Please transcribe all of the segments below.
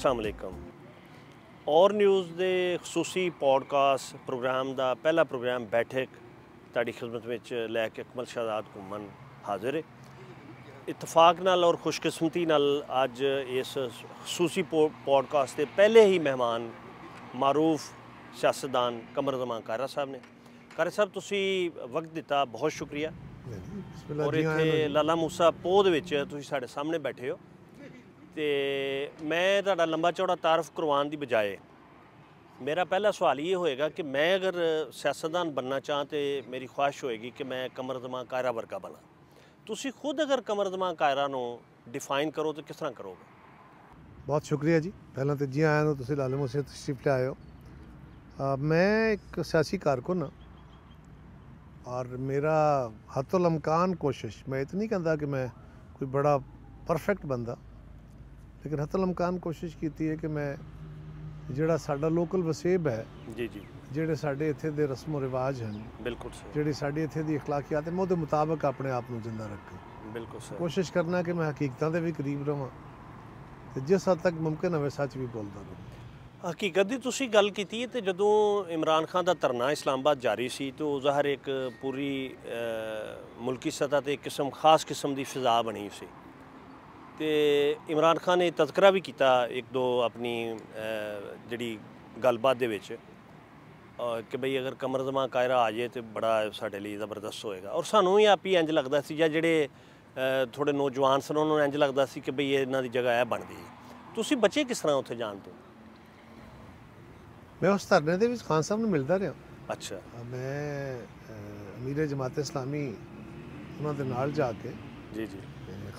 ਅਸਲਾਮ ਅਲੈਕਮ ਔਰ ਨਿਊਜ਼ ਦੇ ਖਸੂਸੀ ਪੋਡਕਾਸਟ ਪ੍ਰੋਗਰਾਮ ਦਾ ਪਹਿਲਾ ਪ੍ਰੋਗਰਾਮ ਬੈਠਕ ਤੁਹਾਡੀ ਖਿਦਮਤ ਵਿੱਚ ਲੈ ਕੇ ਅਕਮਲ ਸ਼ਹਾਜ਼ਾਦ ਕੁਮਨ ਹਾਜ਼ਰ ਹੈ ਇਤਫਾਕ ਨਾਲ ਔਰ ਖੁਸ਼ਕਿਸਮਤੀ ਨਾਲ ਅੱਜ ਇਸ ਖਸੂਸੀ ਪੋਡਕਾਸਟ ਦੇ ਪਹਿਲੇ ਹੀ ਮਹਿਮਾਨ ਮਾਰੂਫ ਸ਼ਾਸਦਾਨ ਕਮਰ ਜ਼ਮਾਨ ਕਾਰਾ ਸਾਹਿਬ ਨੇ ਕਾਰਾ ਸਾਹਿਬ ਤੁਸੀਂ ਵਕਤ ਦਿੱਤਾ ਬਹੁਤ ਸ਼ੁਕਰੀਆ ਔਰ ਇੱਥੇ ਲਾਲਾ ਮੂਸਾ ਪੋਦ ਵਿੱਚ ਤੁਸੀਂ ਸਾਡੇ ਸਾਹਮਣੇ ਬੈਠੇ ਹੋ ਤੇ ਮੈਂ ਤੁਹਾਡਾ ਲੰਬਾ ਚੌੜਾ ਤਾਰਫ ਕਰਵਾਉਣ ਦੀ ਬਜਾਏ ਮੇਰਾ ਪਹਿਲਾ ਸਵਾਲ ਇਹ ਹੋਏਗਾ ਕਿ ਮੈਂ ਅਗਰ ਸਿਆਸਤਦਾਨ ਬੰਨਣਾ ਚਾਹਾਂ ਤੇ ਮੇਰੀ ਖੁਆਇਸ਼ ਹੋਏਗੀ ਕਿ ਮੈਂ ਕਮਰਦਮਾ ਕਾਇਰਾ ਵਰਗਾ ਬਣਾ ਤੁਸੀਂ ਖੁਦ ਅਗਰ ਕਮਰਦਮਾ ਕਾਇਰਾ ਨੂੰ ਡਿਫਾਈਨ ਕਰੋ ਤਾਂ ਕਿਸ ਤਰ੍ਹਾਂ ਕਰੋਗੇ ਬਹੁਤ ਸ਼ੁਕਰੀਆ ਜੀ ਪਹਿਲਾਂ ਤੇ ਜੀ ਆਇਆਂ ਨੂੰ ਤੁਸੀਂ ਲਾਲ ਮੋਸੇ ਤਸ਼ਰੀਫ ਲਿਆਏ ਆਇਓ ਮੈਂ ਇੱਕ ਸਿਆਸੀ ਕਾਰਕੁਨ ਔਰ ਮੇਰਾ ਹਤਲ ਲਮਕਾਨ ਕੋਸ਼ਿਸ਼ ਮੈਂ ਇਤਨੀ ਕਹਿੰਦਾ ਕਿ ਮੈਂ ਕੋਈ ਬੜਾ ਪਰਫੈਕਟ ਬੰਦਾ ਲੇਕਿਨ ਹਤਲ ਅਮਕਾਨ ਕੋਸ਼ਿਸ਼ ਕੀਤੀ ਹੈ ਕਿ ਮੈਂ ਜਿਹੜਾ ਸਾਡਾ ਲੋਕਲ ਵਸੇਬ ਹੈ ਜੀ ਜੀ ਜਿਹੜੇ ਸਾਡੇ ਇੱਥੇ ਦੇ ਰਸਮੋ ਰਿਵਾਜ ਹਨ ਬਿਲਕੁਲ ਸਰ ਜਿਹੜੀ ਸਾਡੀ ਇੱਥੇ ਦੀ اخلاقیات ਹੈ ਮੈਂ ਉਹਦੇ ਮੁਤਾਬਕ ਆਪਣੇ ਆਪ ਨੂੰ ਜ਼ਿੰਦਾ ਰੱਖਾਂ ਬਿਲਕੁਲ ਸਰ ਕੋਸ਼ਿਸ਼ ਕਰਨਾ ਕਿ ਮੈਂ ਹਕੀਕਤਾਂ ਦੇ ਵੀ ਕਰੀਬ ਰਵਾਂ ਤੇ ਜਿਸ ਹੱਦ ਤੱਕ ਮਮਕਨ ਹੋਵੇ ਸੱਚ ਵੀ ਬੋਲਦਾ ਰਹਾਂ ਹਕੀਕਤ ਦੀ ਤੁਸੀਂ ਗੱਲ ਕੀਤੀ ਤੇ ਜਦੋਂ ਇਮਰਾਨ ਖਾਨ ਦਾ ਧਰਨਾ ਇਸਲਾਮਾਬਾਦ ਜਾਰੀ ਸੀ ਤੇ ਉਹ ਜ਼ਾਹਰ ਇੱਕ ਪੂਰੀ ਮੁਲਕੀ ਸਤਾ ਤੇ ਇੱਕ ਕਿਸਮ ਖਾਸ ਕਿਸਮ ਦੀ ਫਜ਼ਾ ਬਣੀ ਸੀ ਤੇ ਇਮਰਾਨ ਖਾਨ ਨੇ ਤਜ਼ਕਰਾ ਵੀ ਕੀਤਾ ਇੱਕ ਦੋ ਆਪਣੀ ਜਿਹੜੀ ਗੱਲਬਾਤ ਦੇ ਵਿੱਚ ਕਿ ਭਈ ਅਗਰ ਕਮਰ ਜ਼ਮਾ ਕਾਇਰਾ ਆ ਜਾਏ ਤੇ ਬੜਾ ਸਾਡੇ ਲਈ ਜ਼ਬਰਦਸਤ ਹੋਏਗਾ ਔਰ ਸਾਨੂੰ ਹੀ ਆਪੀ ਇੰਜ ਲੱਗਦਾ ਸੀ ਜਾਂ ਜਿਹੜੇ ਥੋੜੇ ਨੌਜਵਾਨ ਸਨ ਉਹਨਾਂ ਨੂੰ ਇੰਜ ਲੱਗਦਾ ਸੀ ਕਿ ਭਈ ਇਹਨਾਂ ਦੀ ਜਗ੍ਹਾ ਹੈ ਬਣਦੀ ਤੁਸੀਂ ਬੱਚੇ ਕਿਸ ਤਰ੍ਹਾਂ ਉੱਥੇ ਜਾਣ ਤੋਂ ਮੈਂ ਉਸ ਧਰਨੇ ਦੇ ਵਿੱਚ ਖਾਨ ਸਾਹਿਬ ਨੂੰ ਮਿਲਦਾ ਰਿਹਾ ਅੱਛਾ ਮੈਂ ਅਮੀਰ ਜਮਾਤ ਇਸਲਾਮੀ ਉਹਨਾਂ ਦੇ ਨਾਲ ਜਾ ਕੇ ਜੀ ਜੀ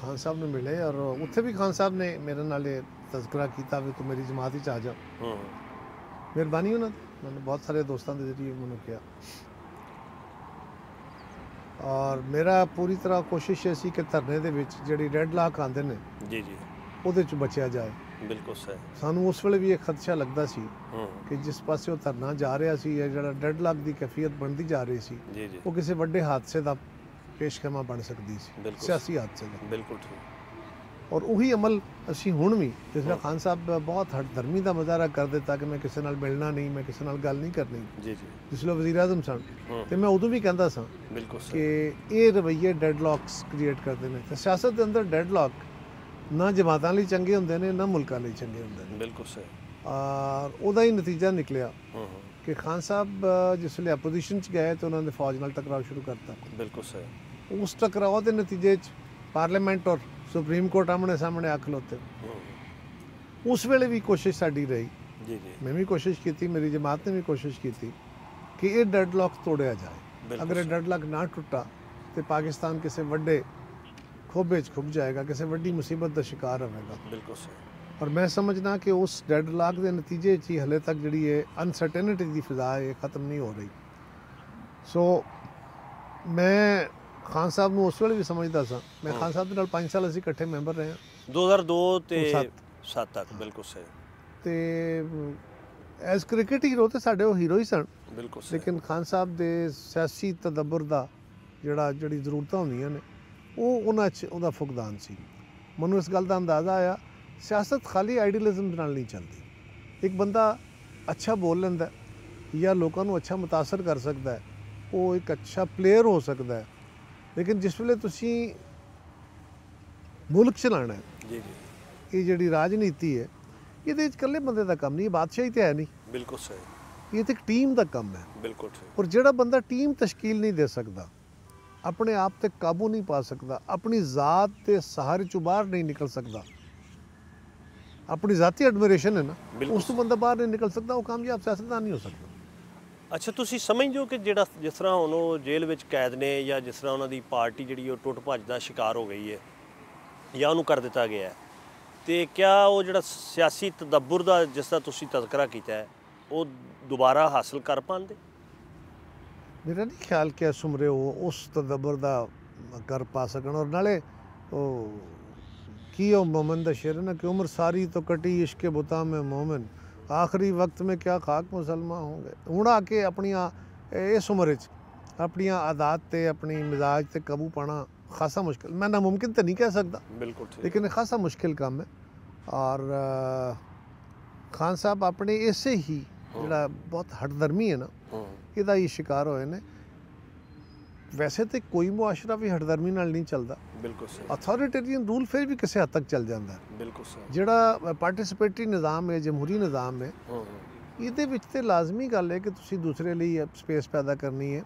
ਖਾਨ ਸਾਹਿਬ ਨੂੰ ਮਿਲੇ ਔਰ ਉੱਥੇ ਵੀ ਖਾਨ ਸਾਹਿਬ ਨੇ ਮੇਰੇ ਨਾਲ ਇਹ ਤਜ਼ਕਰਾ ਕੀਤਾ ਵੀ ਤੂੰ ਮੇਰੀ ਜਮਾਤ ਵਿੱਚ ਆ ਜਾ ਹੂੰ ਮਿਹਰਬਾਨੀ ਉਹਨਾਂ ਦੀ ਮੈਨੂੰ ਬਹੁਤ ਸਾਰੇ ਦੋਸਤਾਂ ਦੇ ਜ਼ਰੀਏ ਮੈਨੂੰ ਕਿਹਾ ਔਰ ਮੇਰਾ ਪੂਰੀ ਤਰ੍ਹਾਂ ਕੋਸ਼ਿਸ਼ ਹੈ ਸੀ ਕਿ ਧਰਨੇ ਦੇ ਵਿੱਚ ਜਿਹੜੀ ਰੈੱਡ ਲਾਕ ਆਂਦੇ ਨੇ ਜੀ ਜੀ ਉਹਦੇ ਚ ਬਚਿਆ ਜਾਏ ਬਿਲਕੁਲ ਸਹੀ ਸਾਨੂੰ ਉਸ ਵੇਲੇ ਵੀ ਇਹ ਖਦਸ਼ਾ ਲੱਗਦਾ ਸੀ ਕਿ ਜਿਸ ਪਾਸੇ ਉਹ ਧਰਨਾ ਜਾ ਰਿਹਾ ਸੀ ਇਹ ਜਿਹੜਾ ਡੈਡ ਲੱਖ ਦੀ ਕਫੀਅਤ ਬਣਦੀ ਜਾ ਰਹੀ ਸੀ ਉਹ ਕਿਸੇ ਵੱਡੇ ਹਾਦਸੇ ਦਾ ਪੇਸ਼ਕਮਾ ਬਣ ਸਕਦੀ ਸੀ ਸਿਆਸੀ ਹਾਦਸੇ ਦਾ ਬਿਲਕੁਲ ਠੀਕ ਔਰ ਉਹੀ ਅਮਲ ਅਸੀਂ ਹੁਣ ਵੀ ਜਿਸ ਤਰ੍ਹਾਂ ਖਾਨ ਸਾਹਿਬ ਬਹੁਤ ਹਟ ਧਰਮੀ ਦਾ ਮਜ਼ਾਰਾ ਕਰਦੇ ਤਾਂ ਕਿ ਮੈਂ ਕਿਸੇ ਨਾਲ ਮਿਲਣਾ ਨਹੀਂ ਮੈਂ ਕਿਸੇ ਨਾਲ ਗੱਲ ਨਹੀਂ ਕਰਨੀ ਜੀ ਜੀ ਜਿਸ ਲੋ ਵਜ਼ੀਰ ਆਜ਼ਮ ਸਨ ਤੇ ਮੈਂ ਉਦੋਂ ਵੀ ਕਹਿੰਦਾ ਸਾਂ ਬਿਲਕੁਲ ਕਿ ਇਹ ਰਵਈਏ ਡੈਡ ਲੌਕਸ ਕ੍ਰੀਏਟ ਕਰਦੇ ਨੇ ਤੇ ਸਿਆਸਤ ਦੇ ਅੰਦਰ ਡੈਡ ਲੌਕ ਨਾ ਜਮਾਤਾਂ ਲਈ ਚੰਗੇ ਹੁੰਦੇ ਨੇ ਨਾ ਮੁਲਕਾਂ ਲਈ ਚੰਗੇ ਹੁੰਦੇ ਨੇ ਬਿਲਕੁਲ ਸਹੀ ਔਰ ਉਹਦਾ ਹੀ ਨਤੀਜਾ ਨਿਕਲਿਆ ਕਿ ਖਾਨ ਸਾਹਿਬ ਜਿਸ ਵੇਲੇ ਆਪੋਜੀਸ਼ਨ ਚ ਗਏ ਤਾਂ ਉਹਨਾਂ ਨੇ ਫੌਜ ਨਾਲ ਟਕਰਾਅ ਸ਼ੁਰੂ ਕਰਤਾ ਬਿਲਕੁਲ ਸਹੀ ਉਸ ਟਕਰਾਅ ਦੇ ਨਤੀਜੇ 'ਚ ਪਾਰਲੀਮੈਂਟ ਔਰ ਸੁਪਰੀਮ ਕੋਰਟ ਆਮਣੇ ਸਾਹਮਣੇ ਆ ਖਲੋਤੇ ਉਸ ਵੇਲੇ ਵੀ ਕੋਸ਼ਿਸ਼ ਸਾਡੀ ਰਹੀ ਜੀ ਜੀ ਮੈਂ ਵੀ ਕੋਸ਼ਿਸ਼ ਕੀਤੀ ਮੇਰੀ ਜਮਾਤ ਨੇ ਵੀ ਕੋਸ਼ਿਸ਼ ਕੀਤੀ ਕਿ ਇਹ ਡੈਡ ਲੌਕ ਤੋੜਿਆ ਜਾਏ ਅਗਰ ਇਹ ਡੈਡ ਲੌਕ ਨਾ ਟੁੱਟਾ ਤੇ ਪਾਕਿਸਤਾਨ ਕਿਸੇ ਵੱਡੇ ਖੋਬੇ 'ਚ ਖੁੱਭ ਜਾਏਗਾ ਕਿਸੇ ਵੱਡੀ ਮੁਸੀਬਤ ਦਾ ਸ਼ਿਕਾਰ ਹੋਵੇਗਾ ਬਿਲਕੁਲ ਸਹੀ ਔਰ ਮੈਂ ਸਮਝਦਾ ਕਿ ਉਸ ਡੈਡ ਲੌਕ ਦੇ ਨਤੀਜੇ 'ਚ ਹੀ ਹਲੇ ਤੱਕ ਜਿਹੜੀ ਇਹ ਅਨਸਰਟੇਨਿਟੀ ਦੀ ਫਿਜ਼ਾ ਹੈ ਖਤਮ ਨਹੀਂ ਹੋ ਰਹੀ ਸੋ ਮੈਂ ਖਾਨ ਸਾਹਿਬ ਨੂੰ ਉਸ ਵੇਲੇ ਵੀ ਸਮਝਦਾ ਸਾਂ ਮੈਂ ਖਾਨ ਸਾਹਿਬ ਦੇ ਨਾਲ 5 ਸਾਲ ਅਸੀਂ ਇਕੱਠੇ ਮੈਂਬਰ ਰਹੇ ਹਾਂ 2002 ਤੇ 7 ਤੱਕ ਬਿਲਕੁਲ ਸਹੀ ਤੇ ਐਸ ਕ੍ਰਿਕਟ ਹੀਰੋ ਤੇ ਸਾਡੇ ਉਹ ਹੀਰੋ ਹੀ ਸਨ ਬਿਲਕੁਲ ਲੇਕਿਨ ਖਾਨ ਸਾਹਿਬ ਦੇ ਸਿਆਸੀ ਤਦਬਰ ਦਾ ਜਿਹੜਾ ਜਿਹੜੀ ਜ਼ਰੂਰਤਾਂ ਹੁੰਦੀਆਂ ਨੇ ਉਹ ਉਹਨਾਂ 'ਚ ਉਹਦਾ ਫੁਕਦਾਨ ਸੀ ਮੈਨੂੰ ਇਸ ਗੱਲ ਦਾ ਅੰਦਾਜ਼ਾ ਆਇਆ ਸਿਆਸਤ ਖਾਲੀ ਆਈਡੀਅਲਿਜ਼ਮ ਨਾਲ ਨਹੀਂ ਚੱਲਦੀ ਇੱਕ ਬੰਦਾ ਅੱਛਾ ਬੋਲ ਲੈਂਦਾ ਜਾਂ ਲੋਕਾਂ ਨੂੰ ਅੱਛਾ ਮਤਾਸਰ ਕਰ ਸਕਦਾ ਹੈ ਉਹ ਇੱਕ ਅੱਛਾ ਪਲੇਅਰ ਹੋ ਸਕਦਾ ਹੈ ਲੇਕਿਨ ਜਿਸ ਵੇਲੇ ਤੁਸੀਂ ਮੁਲਕ ਚਲਾਣਾ ਹੈ ਜੀ ਜੀ ਇਹ ਜਿਹੜੀ ਰਾਜਨੀਤੀ ਹੈ ਇਹਦੇ ਵਿੱਚ ਇਕੱਲੇ ਬੰਦੇ ਦਾ ਕੰਮ ਨਹੀਂ ਇਹ ਬਾਦਸ਼ਾਹੀ ਤੇ ਹੈ ਨਹੀਂ ਬਿਲਕੁਲ ਸਹੀ ਇਹ ਤੇ ਇੱਕ ਟੀਮ ਦਾ ਕੰਮ ਹੈ ਬਿਲਕੁਲ ਸਹੀ ਔਰ ਜਿਹੜਾ ਬੰਦਾ ਟੀਮ ਤਸ਼ਕੀਲ ਨਹੀਂ ਦੇ ਸਕਦਾ ਆਪਣੇ ਆਪ ਤੇ ਕਾਬੂ ਨਹੀਂ ਪਾ ਸਕਦਾ ਆਪਣੀ ਜ਼ਾਤ ਤੇ ਸਹਾਰੇ ਚੋਂ ਬਾਹਰ ਨਹੀਂ ਨਿਕਲ ਸਕਦਾ ਆਪਣੀ ذاتی ਐਡਮਿਰੇਸ਼ਨ ਹੈ ਨਾ ਉਸ ਤੋਂ ਬੰਦਾ ਬਾਹਰ ਨਹੀਂ ਨਿਕਲ ਸਕਦਾ ਉਹ ਕਾਮਯਾਬ ਸਿਆਸਤਦਾਨ ਨਹੀਂ ਹੋ ਸਕਦਾ ਅੱਛਾ ਤੁਸੀਂ ਸਮਝਦੇ ਹੋ ਕਿ ਜਿਹੜਾ ਜਿਸ ਤਰ੍ਹਾਂ ਹੁਣ ਉਹ ਜੇਲ੍ਹ ਵਿੱਚ ਕੈਦ ਨੇ ਜਾਂ ਜਿਸ ਤਰ੍ਹਾਂ ਉਹਨਾਂ ਦੀ ਪਾਰਟੀ ਜਿਹੜੀ ਉਹ ਟੁੱਟ ਭੱਜ ਦਾ ਸ਼ਿਕਾਰ ਹੋ ਗਈ ਹੈ ਜਾਂ ਉਹਨੂੰ ਕਰ ਦਿੱਤਾ ਗਿਆ ਹੈ ਤੇ ਕਿਆ ਉਹ ਜਿਹੜਾ ਸਿਆਸੀ ਤਦੱਬਰ ਦਾ ਜਿਸ ਦਾ ਤੁਸੀਂ ਤਜ਼ਕਰਾ ਕੀਤਾ ਹੈ ਉਹ ਦੁਬਾਰਾ ਹਾਸਲ ਕਰ ਪਾਉਂਦੇ ਮੇਰਾ ਨਹੀਂ ਖਿਆਲ ਕਿ ਇਸ ਉਹ ਉਸ ਤਦੱਬਰ ਦਾ ਕਰ ਪਾ ਸਕਣ ਔਰ ਨਾਲੇ ਉਹ ਕੀ ਉਹ ਮਮਨ ਦਾ ਸ਼ੇਰ ਨਾ ਕਿ ਉਮਰ ਸਾਰੀ ਤੋਂ ਕਟੀ ਇਸ਼ਕੇ ਬੁਤਾ ਮੈਂ ਮੋਮਨ ਆਖਰੀ ਵਕਤ ਵਿੱਚ ਕਿਆ ਖਾਕ ਮੁਸਲਮਾਨ ਹੋਗੇ ਹੁਣਾ ਕੇ ਆਪਣੀਆਂ ਇਸ ਉਮਰ 'ਚ ਆਪਣੀਆਂ ਆਦਤ ਤੇ ਆਪਣੀ ਮਿਜ਼ਾਜ ਤੇ ਕਾਬੂ ਪਾਣਾ ਖਾਸਾ ਮੁਸ਼ਕਿਲ ਮੈਂ ਨਾ ਮੁਮਕਿਨ ਤਾਂ ਨਹੀਂ ਕਹਿ ਸਕਦਾ ਬਿਲਕੁਲ ਲੇਕਿਨ ਖਾਸਾ ਮੁਸ਼ਕਿਲ ਕੰਮ ਹੈ ਔਰ ਖਾਨ ਸਾਹਿਬ ਆਪਣੇ ਇਸੇ ਹੀ ਜਿਹੜਾ ਬਹੁਤ ਹਟਦਰਮੀ ਹੈ ਨਾ ਇਹਦਾ ਹੀ ਸ਼ਿਕਾਰ ਹੋਏ ਨੇ ਵੈਸੇ ਤੇ ਕੋਈ ਮੁਆਸ਼ਰਾ ਵੀ ਹਟਦਰਮੀ ਨਾਲ ਨਹੀਂ ਚੱਲਦਾ ਬਿਲਕੁਲ ਸਹੀ ਅਥਾਰਟੇਰੀਅਨ ਰੂਲ ਫਿਰ ਵੀ ਕਿਸੇ ਹੱਦ ਤੱਕ ਚੱਲ ਜਾਂਦਾ ਹੈ ਬਿਲਕੁਲ ਸਹੀ ਜਿਹੜਾ ਪਾਰਟਿਸਿਪੇਟਰੀ ਨਿਜ਼ਾਮ ਹੈ ਜਮਹੂਰੀ ਨਿਜ਼ਾਮ ਹੈ ਇਹਦੇ ਵਿੱਚ ਤੇ ਲਾਜ਼ਮੀ ਗੱਲ ਹੈ ਕਿ ਤੁਸੀਂ ਦੂਸਰੇ ਲਈ ਸਪੇਸ ਪੈਦਾ ਕਰਨੀ ਹੈ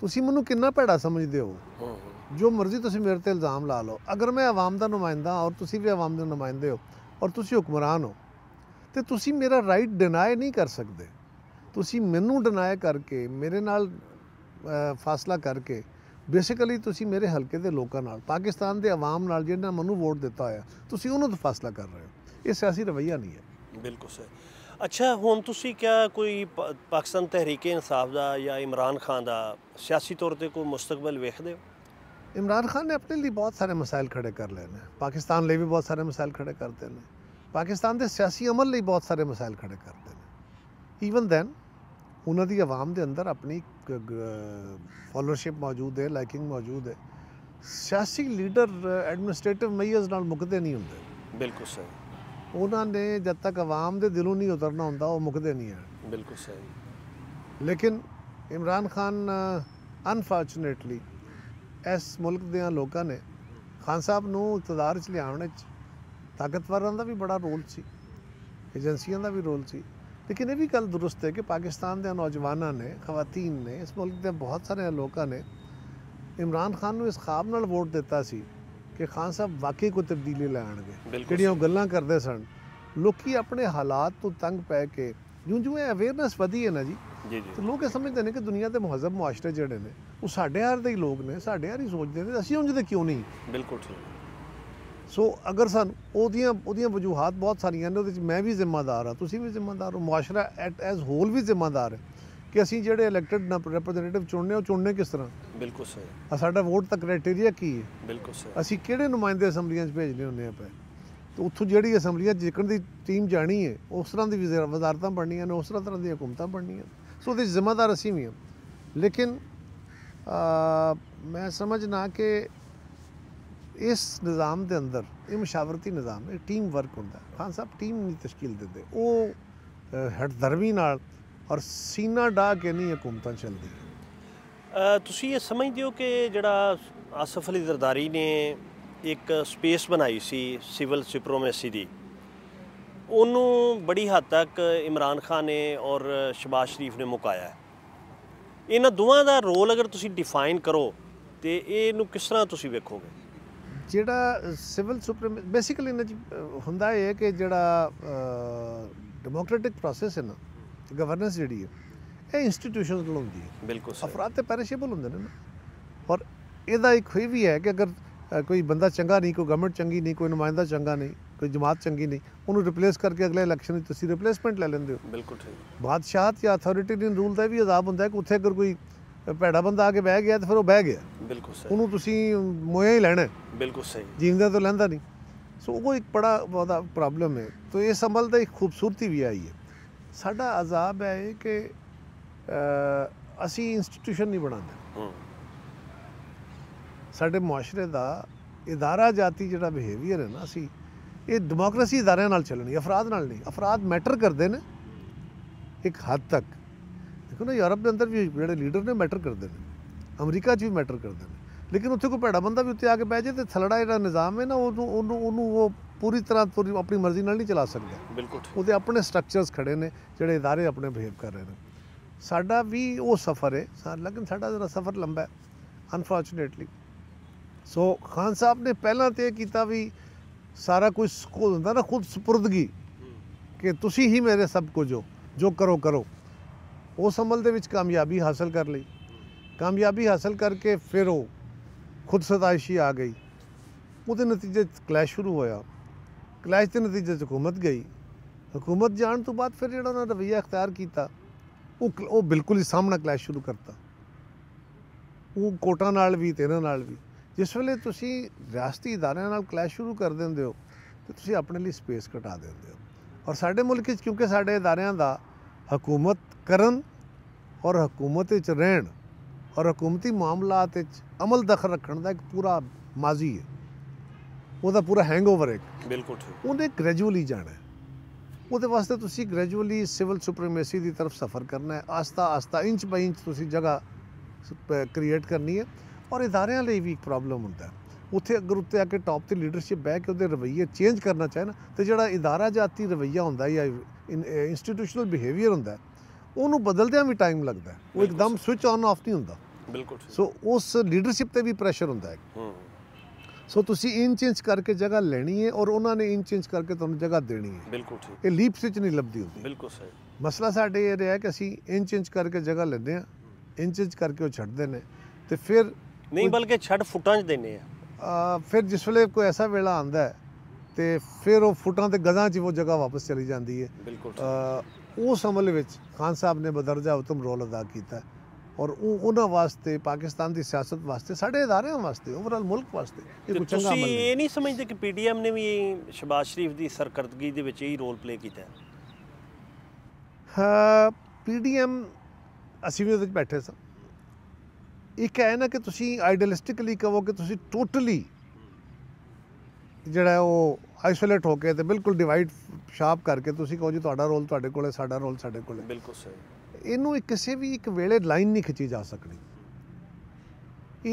ਤੁਸੀਂ ਮੈਨੂੰ ਕਿੰਨਾ ਭੈੜਾ ਸਮਝਦੇ ਹੋ ਜੋ ਮਰਜ਼ੀ ਤੁਸੀਂ ਮੇਰੇ ਤੇ ਇਲਜ਼ਾਮ ਲਾ ਲਓ ਅਗਰ ਮੈਂ ਆਵਾਮ ਦਾ ਨੁਮਾਇੰਦਾ ਔਰ ਤੁਸੀਂ ਵੀ ਆਵਾਮ ਦੇ ਨੁਮਾਇੰਦੇ ਹੋ ਔਰ ਤੁਸੀਂ ਹੁਕਮਰਾਨ ਹੋ ਤੇ ਤੁਸੀਂ ਮੇਰਾ ਰਾਈਟ ਡਿਨਾਈ ਨਹੀਂ ਕਰ ਸਕਦੇ ਤੁਸੀਂ ਮੈਨੂੰ ਡਿਨਾਈ ਕਰਕੇ ਮੇਰੇ ਨਾਲ ਫਾਸਲਾ ਕਰਕੇ ਬੇਸਿਕਲੀ ਤੁਸੀਂ ਮੇਰੇ ਹਲਕੇ ਦੇ ਲੋਕਾਂ ਨਾਲ ਪਾਕਿਸਤਾਨ ਦੇ ਆਵਾਮ ਨਾਲ ਜਿਹਨਾਂ ਮੈਨੂੰ ਵੋਟ ਦਿੱਤਾ ਹੋਇਆ ਤੁਸੀਂ ਉਹਨਾਂ ਤੋਂ ਫਾਸਲਾ ਕਰ ਰਹੇ ਹੋ ਇਹ ਸਿਆਸੀ ਰਵਈਆ ਨਹੀਂ ਹੈ ਬਿਲਕੁਲ ਸਹੀ ਅੱਛਾ ਹੁਣ ਤੁਸੀਂ ਕਿਹਾ ਕੋਈ ਪਾਕਿਸਤਾਨ ਤਹਿਰੀਕ ਇਨਸਾਫ ਦਾ ਜਾਂ ਇਮਰਾਨ ਖਾਨ ਦਾ ਸਿਆਸੀ ਤੌਰ ਤੇ ਕੋਈ ਮਸਤਕਬਲ ਵੇਖਦੇ ਹੋ ਇਮਰਾਨ ਖਾਨ ਨੇ ਆਪਣੇ ਲਈ ਬਹੁਤ ਸਾਰੇ ਮਸਾਇਲ ਖੜੇ ਕਰ ਲਏ ਨੇ ਪਾਕਿਸਤਾਨ ਲਈ ਵੀ ਬਹੁਤ ਸਾਰੇ ਮਸਾਇਲ ਖੜੇ ਕਰਦੇ ਨੇ ਪਾਕਿਸਤਾਨ ਦੇ ਸਿਆਸੀ ਅਮਲ ਲਈ ਬਹੁਤ ਸਾਰੇ ਮਸਾਇਲ ਖੜੇ ਕਰਦੇ ਨੇ ਈਵਨ ਦੈਨ ਉਹਨਾਂ ਦੀ ਆਵਾਮ ਦੇ ਅੰਦਰ ਆਪਣੀ ਫਾਲੋਅਰਸ਼ਿਪ ਮੌਜੂਦ ਹੈ ਲਾਈਕਿੰਗ ਮੌਜੂਦ ਹੈ ਸਿਆਸੀ ਲੀਡਰ ਐਡਮਿਨਿਸਟ੍ਰੇਟਿਵ ਮੈਜ਼ਰਸ ਨਾਲ ਮੁਕਦੇ ਨਹੀਂ ਹੁੰਦੇ ਬਿਲਕੁਲ ਸਹੀ ਉਹਨਾਂ ਨੇ ਜਦ ਤੱਕ ਆਵਾਮ ਦੇ ਦਿਲੋਂ ਨਹੀਂ ਉਤਰਨਾ ਹੁੰਦਾ ਉਹ ਮੁਕਦੇ ਨਹੀਂ ਹੈ ਬਿਲਕੁਲ ਸਹੀ ਲੇਕਿਨ ਇਮਰਾਨ ਖਾਨ ਅਨਫੋਰਚੂਨੇਟਲੀ ਇਸ ਮੁਲਕ ਦੇ ਲੋਕਾਂ ਨੇ ਖਾਨ ਸਾਹਿਬ ਨੂੰ ਇਤਦਾਰ 'ਚ ਲਿਆਉਣ ਵਿੱਚ ਤਾਕਤਵਰਾਂ ਦਾ ਵੀ ਬੜਾ ਰੋਲ ਸੀ ਏਜੰਸੀਆਂ ਦਾ ਵੀ ਰੋਲ ਸੀ लेकिन ये भी गल दुरुस्त है कि पाकिस्तान के नौजवानों ने खवतन ने इस मुल्क के बहुत सारे लोगों ने इमरान खान ਨੂੰ ਇਸ ਖਾਬ ਨਾਲ ਵੋਟ ਦਿੱਤਾ ਸੀ ਕਿ ਖਾਨ ਸਾਹਿਬ ਵਾਕਈ ਕੋਈ ਤਬਦੀਲੀ ਲਿਆਣਗੇ ਜਿਹੜੀਆਂ ਉਹ ਗੱਲਾਂ ਕਰਦੇ ਸਨ ਲੋਕੀ ਆਪਣੇ ਹਾਲਾਤ ਤੋਂ ਤੰਗ ਪੈ ਕੇ ਜਿਉਂ ਜਿਉਂ ਇਹ ਅਵੇਅਰਨੈਸ ਵਧੀ ਹੈ ਨਾ ਜੀ ਜੀ ਜੀ ਲੋਕ ਇਹ ਸਮਝਦੇ ਨੇ ਕਿ ਦੁਨੀਆ ਦੇ ਮੁਹਜ਼ਬ ਮੁਆਸ਼ਰੇ ਜਿਹੜੇ ਨੇ ਉਹ ਸਾਡੇ ਹਾਰ ਦੇ ਹੀ ਲੋਕ ਨੇ ਸਾਡੇ ਹਾਰ ਹੀ ਸੋਚਦੇ ਨੇ ਅਸੀਂ ਉਂਝ ਦੇ ਕਿਉਂ ਨਹੀਂ ਬਿਲਕੁਲ ਠੀਕ ਸੋ ਅਗਰ ਸਾਨੂੰ ਉਹਦੀਆਂ ਉਹਦੀਆਂ ਵਜੂਹਾਤ ਬਹੁਤ ਸਾਰੀਆਂ ਨੇ ਉਹਦੇ ਵਿੱਚ ਮੈਂ ਵੀ ਜ਼ਿੰਮੇਵਾਰ ਹਾਂ ਤੁਸੀਂ ਵੀ ਜ਼ਿੰਮੇਵਾਰ ਹੋ ਮਾਸ਼ਰਾ ਐਟ ਐਜ਼ ਹੋਲ ਵੀ ਜ਼ਿੰਮੇਵਾਰ ਹੈ ਕਿ ਅਸੀਂ ਜਿਹੜੇ ਇਲੈਕਟਿਡ ਰਿਪਰੈਜ਼ੈਂਟੇਟਿਵ ਚੁਣਨੇ ਉਹ ਚੁਣਨੇ ਕਿਸ ਤਰ੍ਹਾਂ ਬਿਲਕੁਲ ਸਹੀ ਆ ਸਾਡਾ ਵੋਟ ਦਾ ਕ੍ਰਾਈਟੇਰੀਆ ਕੀ ਹੈ ਬਿਲਕੁਲ ਸਹੀ ਅਸੀਂ ਕਿਹੜੇ ਨੁਮਾਇੰਦੇ ਅਸੈਂਬਲੀਆਂ 'ਚ ਭੇਜਨੇ ਹੁੰਦੇ ਆਪਾਂ ਤੇ ਉੱਥੋਂ ਜਿਹੜੀ ਅਸੈਂਬਲੀਆਂ ਜਿੱਕਣ ਦੀ ਟੀਮ ਜਾਣੀ ਹੈ ਉਸ ਤਰ੍ਹਾਂ ਦੀ ਵਜ਼ਾਰਤਾਂ ਬਣਨੀਆਂ ਨੇ ਉਸ ਤਰ੍ਹਾਂ ਤਰ੍ਹਾਂ ਦੀਆਂ ਹਕੂਮਤਾਂ ਬਣਨੀਆਂ ਸੋ ਉਹਦੇ ਜ਼ਿੰਮੇਵਾਰ ਅਸੀਂ ਵੀ ਹਾਂ ਲੇਕਿਨ ਮੈਂ ਸਮਝਣਾ ਕਿ ਇਸ ਨਿਜ਼ਾਮ ਦੇ ਅੰਦਰ ਇਹ ਮਸ਼ਾਵਰਤੀ ਨਿਜ਼ਾਮ ਇਹ ਟੀਮ ਵਰਕ ਹੁੰਦਾ ਖਾਨ ਸਾਹਿਬ ਟੀਮ ਨਹੀਂ ਤਸ਼ਕੀਲ ਦਿੰਦੇ ਉਹ ਦਰਵੀ ਨਾਲ ਔਰ ਸੀਨਾ ਡਾ ਕੇ ਨਹੀਂ ਹਕੂਮਤਾਂ ਚੱਲਦੀਆਂ ਤੁਸੀਂ ਇਹ ਸਮਝਦੇ ਹੋ ਕਿ ਜਿਹੜਾ ਆਸਫ ਅਲੀ ਜ਼ਰਦਾਰੀ ਨੇ ਇੱਕ ਸਪੇਸ ਬਣਾਈ ਸੀ ਸਿਵਲ ਸਿਪਰੋਮੇਸੀ ਦੀ ਉਹਨੂੰ ਬੜੀ ਹੱਦ ਤੱਕ ਇਮਰਾਨ ਖਾਨ ਨੇ ਔਰ ਸ਼ਬਾਸ਼ ਸ਼ਰੀਫ ਨੇ ਮੁਕਾਇਆ ਇਹਨਾਂ ਦੋਵਾਂ ਦਾ ਰੋਲ ਅਗਰ ਤੁਸੀਂ ਡਿਫਾਈਨ ਕਰੋ ਤੇ ਇਹਨੂੰ ਕਿਸ ਤਰ੍ਹਾਂ ਤੁਸੀਂ ਵੇਖੋਗੇ ਜਿਹੜਾ ਸਿਵਲ ਸੁਪਰੀਮ ਬੇਸਿਕਲੀ ਇਹਨਾਂ ਦੀ ਹੁੰਦਾ ਇਹ ਹੈ ਕਿ ਜਿਹੜਾ ਡੈਮੋਕ੍ਰੈਟਿਕ ਪ੍ਰੋਸੈਸ ਹੈ ਨਾ ਗਵਰਨੈਂਸ ਜਿਹੜੀ ਹੈ ਇਹ ਇੰਸਟੀਟਿਊਸ਼ਨਸ ਕੋਲ ਹੁੰਦੀ ਹੈ ਬਿਲਕੁਲ ਸਹੀ ਅਫਰਾਦ ਤੇ ਪੈਰਿਸ਼ੇਬਲ ਹੁੰਦੇ ਨੇ ਨਾ ਔਰ ਇਹਦਾ ਇੱਕ ਹੋਈ ਵੀ ਹੈ ਕਿ ਅਗਰ ਕੋਈ ਬੰਦਾ ਚੰਗਾ ਨਹੀਂ ਕੋਈ ਗਵਰਨਮੈਂਟ ਚੰਗੀ ਨਹੀਂ ਕੋਈ ਨੁਮਾਇੰਦਾ ਚੰਗਾ ਨਹੀਂ ਕੋਈ ਜਮਾਤ ਚੰਗੀ ਨਹੀਂ ਉਹਨੂੰ ਰਿਪਲੇਸ ਕਰਕੇ ਅਗਲੇ ਇਲੈਕਸ਼ਨ ਵਿੱਚ ਤੁਸੀਂ ਰਿਪਲੇਸਮੈਂਟ ਲੈ ਲੈਂਦੇ ਹੋ ਬਿਲਕੁਲ ਠੀਕ ਬਾਦਸ਼ਾਹਤ ਜਾਂ ਅਥਾਰਟੀ ਦੇ ਰੂਲ ਦਾ ਵੀ ਅਜ਼ਾਬ ਹੁੰਦਾ ਹੈ ਕਿ ਉੱਥੇ ਅਗਰ ਕੋਈ ਭੈੜਾ ਬੰਦਾ ਆ ਕੇ ਬਹਿ ਗਿਆ ਤੇ ਫਿਰ ਉਹ ਬਹਿ ਗਿਆ ਬਿਲਕੁਲ ਸਹੀ ਉਹਨੂੰ ਤੁਸੀਂ ਮੋਇਆ ਹੀ ਲੈਣਾ ਬਿਲਕੁਲ ਸਹੀ ਜਿੰਦਾ ਤਾਂ ਲੈਂਦਾ ਨਹੀਂ ਸੋ ਉਹ ਇੱਕ ਬੜਾ ਬਹੁਤਾ ਪ੍ਰੋਬਲਮ ਹੈ ਤੋ ਇਹ ਸੰਭਲ ਦਾ ਇੱਕ ਖੂਬਸੂਰਤੀ ਵੀ ਆਈ ਹੈ ਸਾਡਾ ਅਜ਼ਾਬ ਹੈ ਕਿ ਅਸੀਂ ਇੰਸਟੀਟਿਊਸ਼ਨ ਨਹੀਂ ਬਣਾਉਂਦੇ ਸਾਡੇ ਮੁਆਸ਼ਰੇ ਦਾ ਇਦਾਰਾ ਜਾਤੀ ਜਿਹੜਾ ਬਿਹੇਵੀਅਰ ਹੈ ਨਾ ਅਸੀਂ ਇਹ ਡੈਮੋਕ੍ਰੇਸੀ ਇਦਾਰਿਆਂ ਨਾਲ ਚੱਲਣੀ ਹੈ ਅਫਰਾਦ ਨਾਲ ਨਹੀਂ ਅਫਰਾਦ ਮੈਟਰ ਕਰਦੇ ਨੇ ਇੱਕ ਹੱਦ ਤੱਕ ਦੇਖੋ ਨਾ ਯੂਰਪ ਦੇ ਅੰਦਰ ਵੀ ਜਿਹੜੇ ਲੀਡਰ ਨੇ ਮੈਟਰ ਕਰਦੇ ਨੇ ਅਮਰੀਕਾ 'ਚ ਵੀ ਮੈਟਰ ਕਰਦੇ ਨੇ ਲੇਕਿਨ ਉੱਥੇ ਕੋਈ ਭੈੜਾ ਬੰਦਾ ਵੀ ਉੱਤੇ ਆ ਕੇ ਬਹਿ ਜੇ ਤੇ ਥਲੜਾ ਜਿਹੜਾ ਨਿਜ਼ਾਮ ਹੈ ਨਾ ਉਹ ਉਹਨੂੰ ਉਹਨੂੰ ਉਹ ਪੂਰੀ ਤਰ੍ਹਾਂ ਪੂਰੀ ਆਪਣੀ ਮਰਜ਼ੀ ਨਾਲ ਨਹੀਂ ਚਲਾ ਸਕਦਾ ਬਿਲਕੁਲ ਉਹਦੇ ਆਪਣੇ ਸਟਰਕਚਰਸ ਖੜੇ ਨੇ ਜਿਹੜੇ ادارے ਆਪਣੇ ਬਿਹੇਵ ਕਰ ਰਹੇ ਨੇ ਸਾਡਾ ਵੀ ਉਹ ਸਫ਼ਰ ਹੈ ਲੇਕਿਨ ਸਾਡਾ ਜ਼ਰਾ ਸਫ਼ਰ ਲੰਬਾ ਹੈ ਅਨਫੋਰਚੂਨੇਟਲੀ ਸੋ ਖਾਨ ਸਾਹਿਬ ਨੇ ਪਹਿਲਾਂ ਤੇ ਕੀਤਾ ਵੀ ਸਾਰਾ ਕੁਝ ਹੁੰਦਾ ਨਾ ਖੁਦ ਸਪੁਰਦਗੀ ਕਿ ਤੁਸੀਂ ਹੀ ਮੇਰੇ ਸਭ ਕੁਝ ਹੋ ਜੋ ਕਰੋ ਕਰੋ ਉਸ ਅਮਲ ਦੇ ਵਿੱਚ ਕਾਮਯਾਬੀ ਹਾਸਲ ਕਰ ਲਈ ਕਾਮਯਾਬੀ ਹਾਸਲ ਕਰਕੇ ਫਿਰ ਉਹ ਖੁਦ ਸਤਾਇਸ਼ੀ ਆ ਗਈ ਉਹਦੇ ਨਤੀਜੇ ਕਲੈਸ਼ ਸ਼ੁਰੂ ਹੋਇਆ ਕਲੈਸ਼ ਦੇ ਨਤੀਜੇ 'ਚ ਹਕੂਮਤ ਗਈ ਹਕੂਮਤ ਜਾਣ ਤੋਂ ਬਾਅਦ ਫਿਰ ਜਿਹੜਾ ਉਹਨਾਂ ਰਵਈਆ اختیار ਕੀਤਾ ਉਹ ਉਹ ਬਿਲਕੁਲ ਹੀ ਸਾਹਮਣਾ ਕਲੈਸ਼ ਸ਼ੁਰੂ ਕਰਤਾ ਉਹ ਕੋਟਾ ਨਾਲ ਵੀ ਤੇ ਇਹਨਾਂ ਨਾਲ ਵੀ ਜਿਸ ਵੇਲੇ ਤੁਸੀਂ ਰਿਆਸਤੀ ਇਦਾਰਿਆਂ ਨਾਲ ਕਲੈਸ਼ ਸ਼ੁਰੂ ਕਰ ਦਿੰਦੇ ਹੋ ਤੇ ਤੁਸੀਂ ਆਪਣੇ ਲਈ ਸਪੇਸ ਘਟਾ ਦਿੰਦੇ ਹੋ ਔਰ ਸਾਡੇ ਮੁਲਕ ਵਿੱਚ ਕਿਉਂਕਿ ਸਾਡੇ ਇਦਾਰਿਆਂ ਦਾ ਹਕੂਮਤ ਕਰਨ ਔਰ ਹਕੂਮਤ ਵਿੱਚ ਰਹਿਣ ਔਰ ਹਕੂਮਤੀ ਮਾਮਲਾਤ ਵਿੱਚ ਅਮਲ ਦਖਲ ਰੱਖਣ ਦਾ ਇੱਕ ਪੂਰਾ ਮਾਜ਼ੀ ਹੈ ਉਹਦਾ ਪੂਰਾ ਹੈਂਗਓਵਰ ਹੈ ਬਿਲਕੁਲ ਠੀਕ ਉਹਨੇ ਗ੍ਰੈਜੂਅਲੀ ਜਾਣਾ ਹੈ ਉਹਦੇ ਵਾਸਤੇ ਤੁਸੀਂ ਗ੍ਰੈਜੂਅਲੀ ਸਿਵਲ ਸੁਪਰੀਮੇਸੀ ਦੀ ਤਰਫ ਸਫ਼ਰ ਕਰਨਾ ਹੈ ਆਸਤਾ ਆਸਤਾ ਇੰਚ ਬਾਈ ਇੰਚ ਤੁਸੀਂ ਜਗ੍ਹਾ ਕ੍ਰੀਏਟ ਕਰਨੀ ਹੈ ਔਰ ਇਦਾਰਿਆਂ ਲਈ ਵੀ ਇੱਕ ਪ੍ਰੋਬਲਮ ਹੁੰਦਾ ਹੈ ਉੱਥੇ ਅਗਰ ਉੱਤੇ ਆ ਕੇ ਟੌਪ ਤੇ ਲੀਡਰਸ਼ਿਪ ਬਹਿ ਕੇ ਉਹਦੇ ਰਵਈਏ ਚੇਂਜ ਕਰਨਾ ਚਾਹੇ ਨਾ ਤੇ ਜਿਹੜਾ ਇਦਾਰਾ ਜਾਤੀ ਰਵਈਆ ਹੁੰਦਾ ਜਾਂ ਇੰਸਟੀਟਿਊਸ਼ਨਲ ਬਿਹੇਵੀਅਰ ਹੁੰਦਾ ਉਹਨੂੰ ਬਦਲਦਿਆਂ ਵੀ ਟਾਈਮ ਲੱਗਦਾ ਉਹ ਇੱਕਦਮ ਸਵਿਚ ਆਨ ਆਫ ਨਹੀਂ ਹੁੰਦਾ ਬਿਲਕੁਲ ਸੋ ਉਸ ਲੀਡਰਸ਼ਿਪ ਤੇ ਵੀ ਪ੍ਰੈਸ਼ਰ ਹੁੰਦਾ ਹੈ ਸੋ ਤੁਸੀਂ ਇੰਚ ਇੰਚ ਕਰਕੇ ਜਗ੍ਹਾ ਲੈਣੀ ਹੈ ਔਰ ਉਹਨਾਂ ਨੇ ਇੰਚ ਇੰਚ ਕਰਕੇ ਤੁਹਾਨੂੰ ਜਗ੍ਹਾ ਦੇਣੀ ਹੈ ਬਿਲਕੁਲ ਠੀਕ ਇਹ ਲੀਪ ਸਵਿਚ ਨਹੀਂ ਲੱਭਦੀ ਹੁੰਦੀ ਬਿਲਕੁਲ ਸਹੀ ਮਸਲਾ ਸਾਡੇ ਇਹ ਰਿਹਾ ਕਿ ਅਸੀਂ ਇੰਚ ਇੰਚ ਕਰਕੇ ਜਗ੍ਹਾ ਲੈਂਦੇ ਆ ਇੰਚ ਇੰਚ ਕਰਕੇ ਉਹ ਛੱਡਦੇ ਨੇ ਤੇ ਫਿਰ ਨਹੀਂ ਬਲਕਿ ਛੱਡ ਫੁੱਟਾਂ 'ਚ ਦਿੰਨੇ ਆ ਫਿਰ ਜਿਸ ਵੇਲੇ ਕੋਈ ਐਸਾ ਵੇਲਾ ਆਂਦਾ ਹੈ ਤੇ ਫਿਰ ਉਹ ਫੁੱਟਾਂ ਤੇ ਗਜ਼ਾਂ 'ਚ ਉਹ ਜਗ੍ਹਾ ਵਾਪਸ ਚਲੀ ਜਾਂਦੀ ਹੈ ਬਿਲਕੁਲ ਉਸ ਅਮਲ ਵਿੱਚ ਖਾਨ ਸਾਹਿਬ ਨੇ ਬਦਰਜਾ ਉਤਮ ਰੋਲ ਅਦਾ ਕੀਤਾ ਔਰ ਉਹ ਉਹਨਾਂ ਵਾਸਤੇ ਪਾਕਿਸਤਾਨ ਦੀ ਸਿਆਸਤ ਵਾਸਤੇ ਸਾਡੇ ਇਦਾਰਿਆਂ ਵਾਸਤੇ ਓਵਰਆਲ ਮੁਲਕ ਵਾਸਤੇ ਇਹ ਕੁਝ ਚੰਗਾ ਅਮਲ ਤੁਸੀਂ ਇਹ ਨਹੀਂ ਸਮਝਦੇ ਕਿ ਪੀਡੀਐਮ ਨੇ ਵੀ ਸ਼ਬਾਸ਼ ਸ਼ਰੀਫ ਦੀ ਸਰਕਰਦਗੀ ਦੇ ਵਿੱਚ ਇਹ ਰੋਲ ਪਲੇ ਕੀਤਾ ਹਾਂ ਪੀਡੀਐਮ ਅਸੀਂ ਵੀ ਉਹਦੇ ਵਿੱਚ ਬੈਠੇ ਸਾਂ ਇੱਕ ਹੈ ਨਾ ਕਿ ਤੁਸੀਂ ਆਈਡੀਅਲਿਸਟਿਕਲੀ ਕਹੋ ਕਿ ਤੁਸੀਂ ਟੋਟਲੀ ਜਿਹੜਾ ਉਹ ਆਈਸੋਲੇਟ ਹੋ ਕੇ ਤੇ ਬਿਲਕੁਲ ਡਿਵਾਈਡ ਸ਼ਾਰਪ ਕਰਕੇ ਤੁਸੀਂ ਕਹੋ ਜੀ ਤੁਹਾਡਾ ਰੋਲ ਤੁਹਾਡੇ ਕੋਲੇ ਸਾਡਾ ਰੋਲ ਸਾਡੇ ਕੋਲੇ ਬਿਲਕੁਲ ਸਹੀ ਇਹਨੂੰ ਕਿਸੇ ਵੀ ਇੱਕ ਵੇਲੇ ਲਾਈਨ ਨਹੀਂ ਖਿੱਚੀ ਜਾ ਸਕਦੀ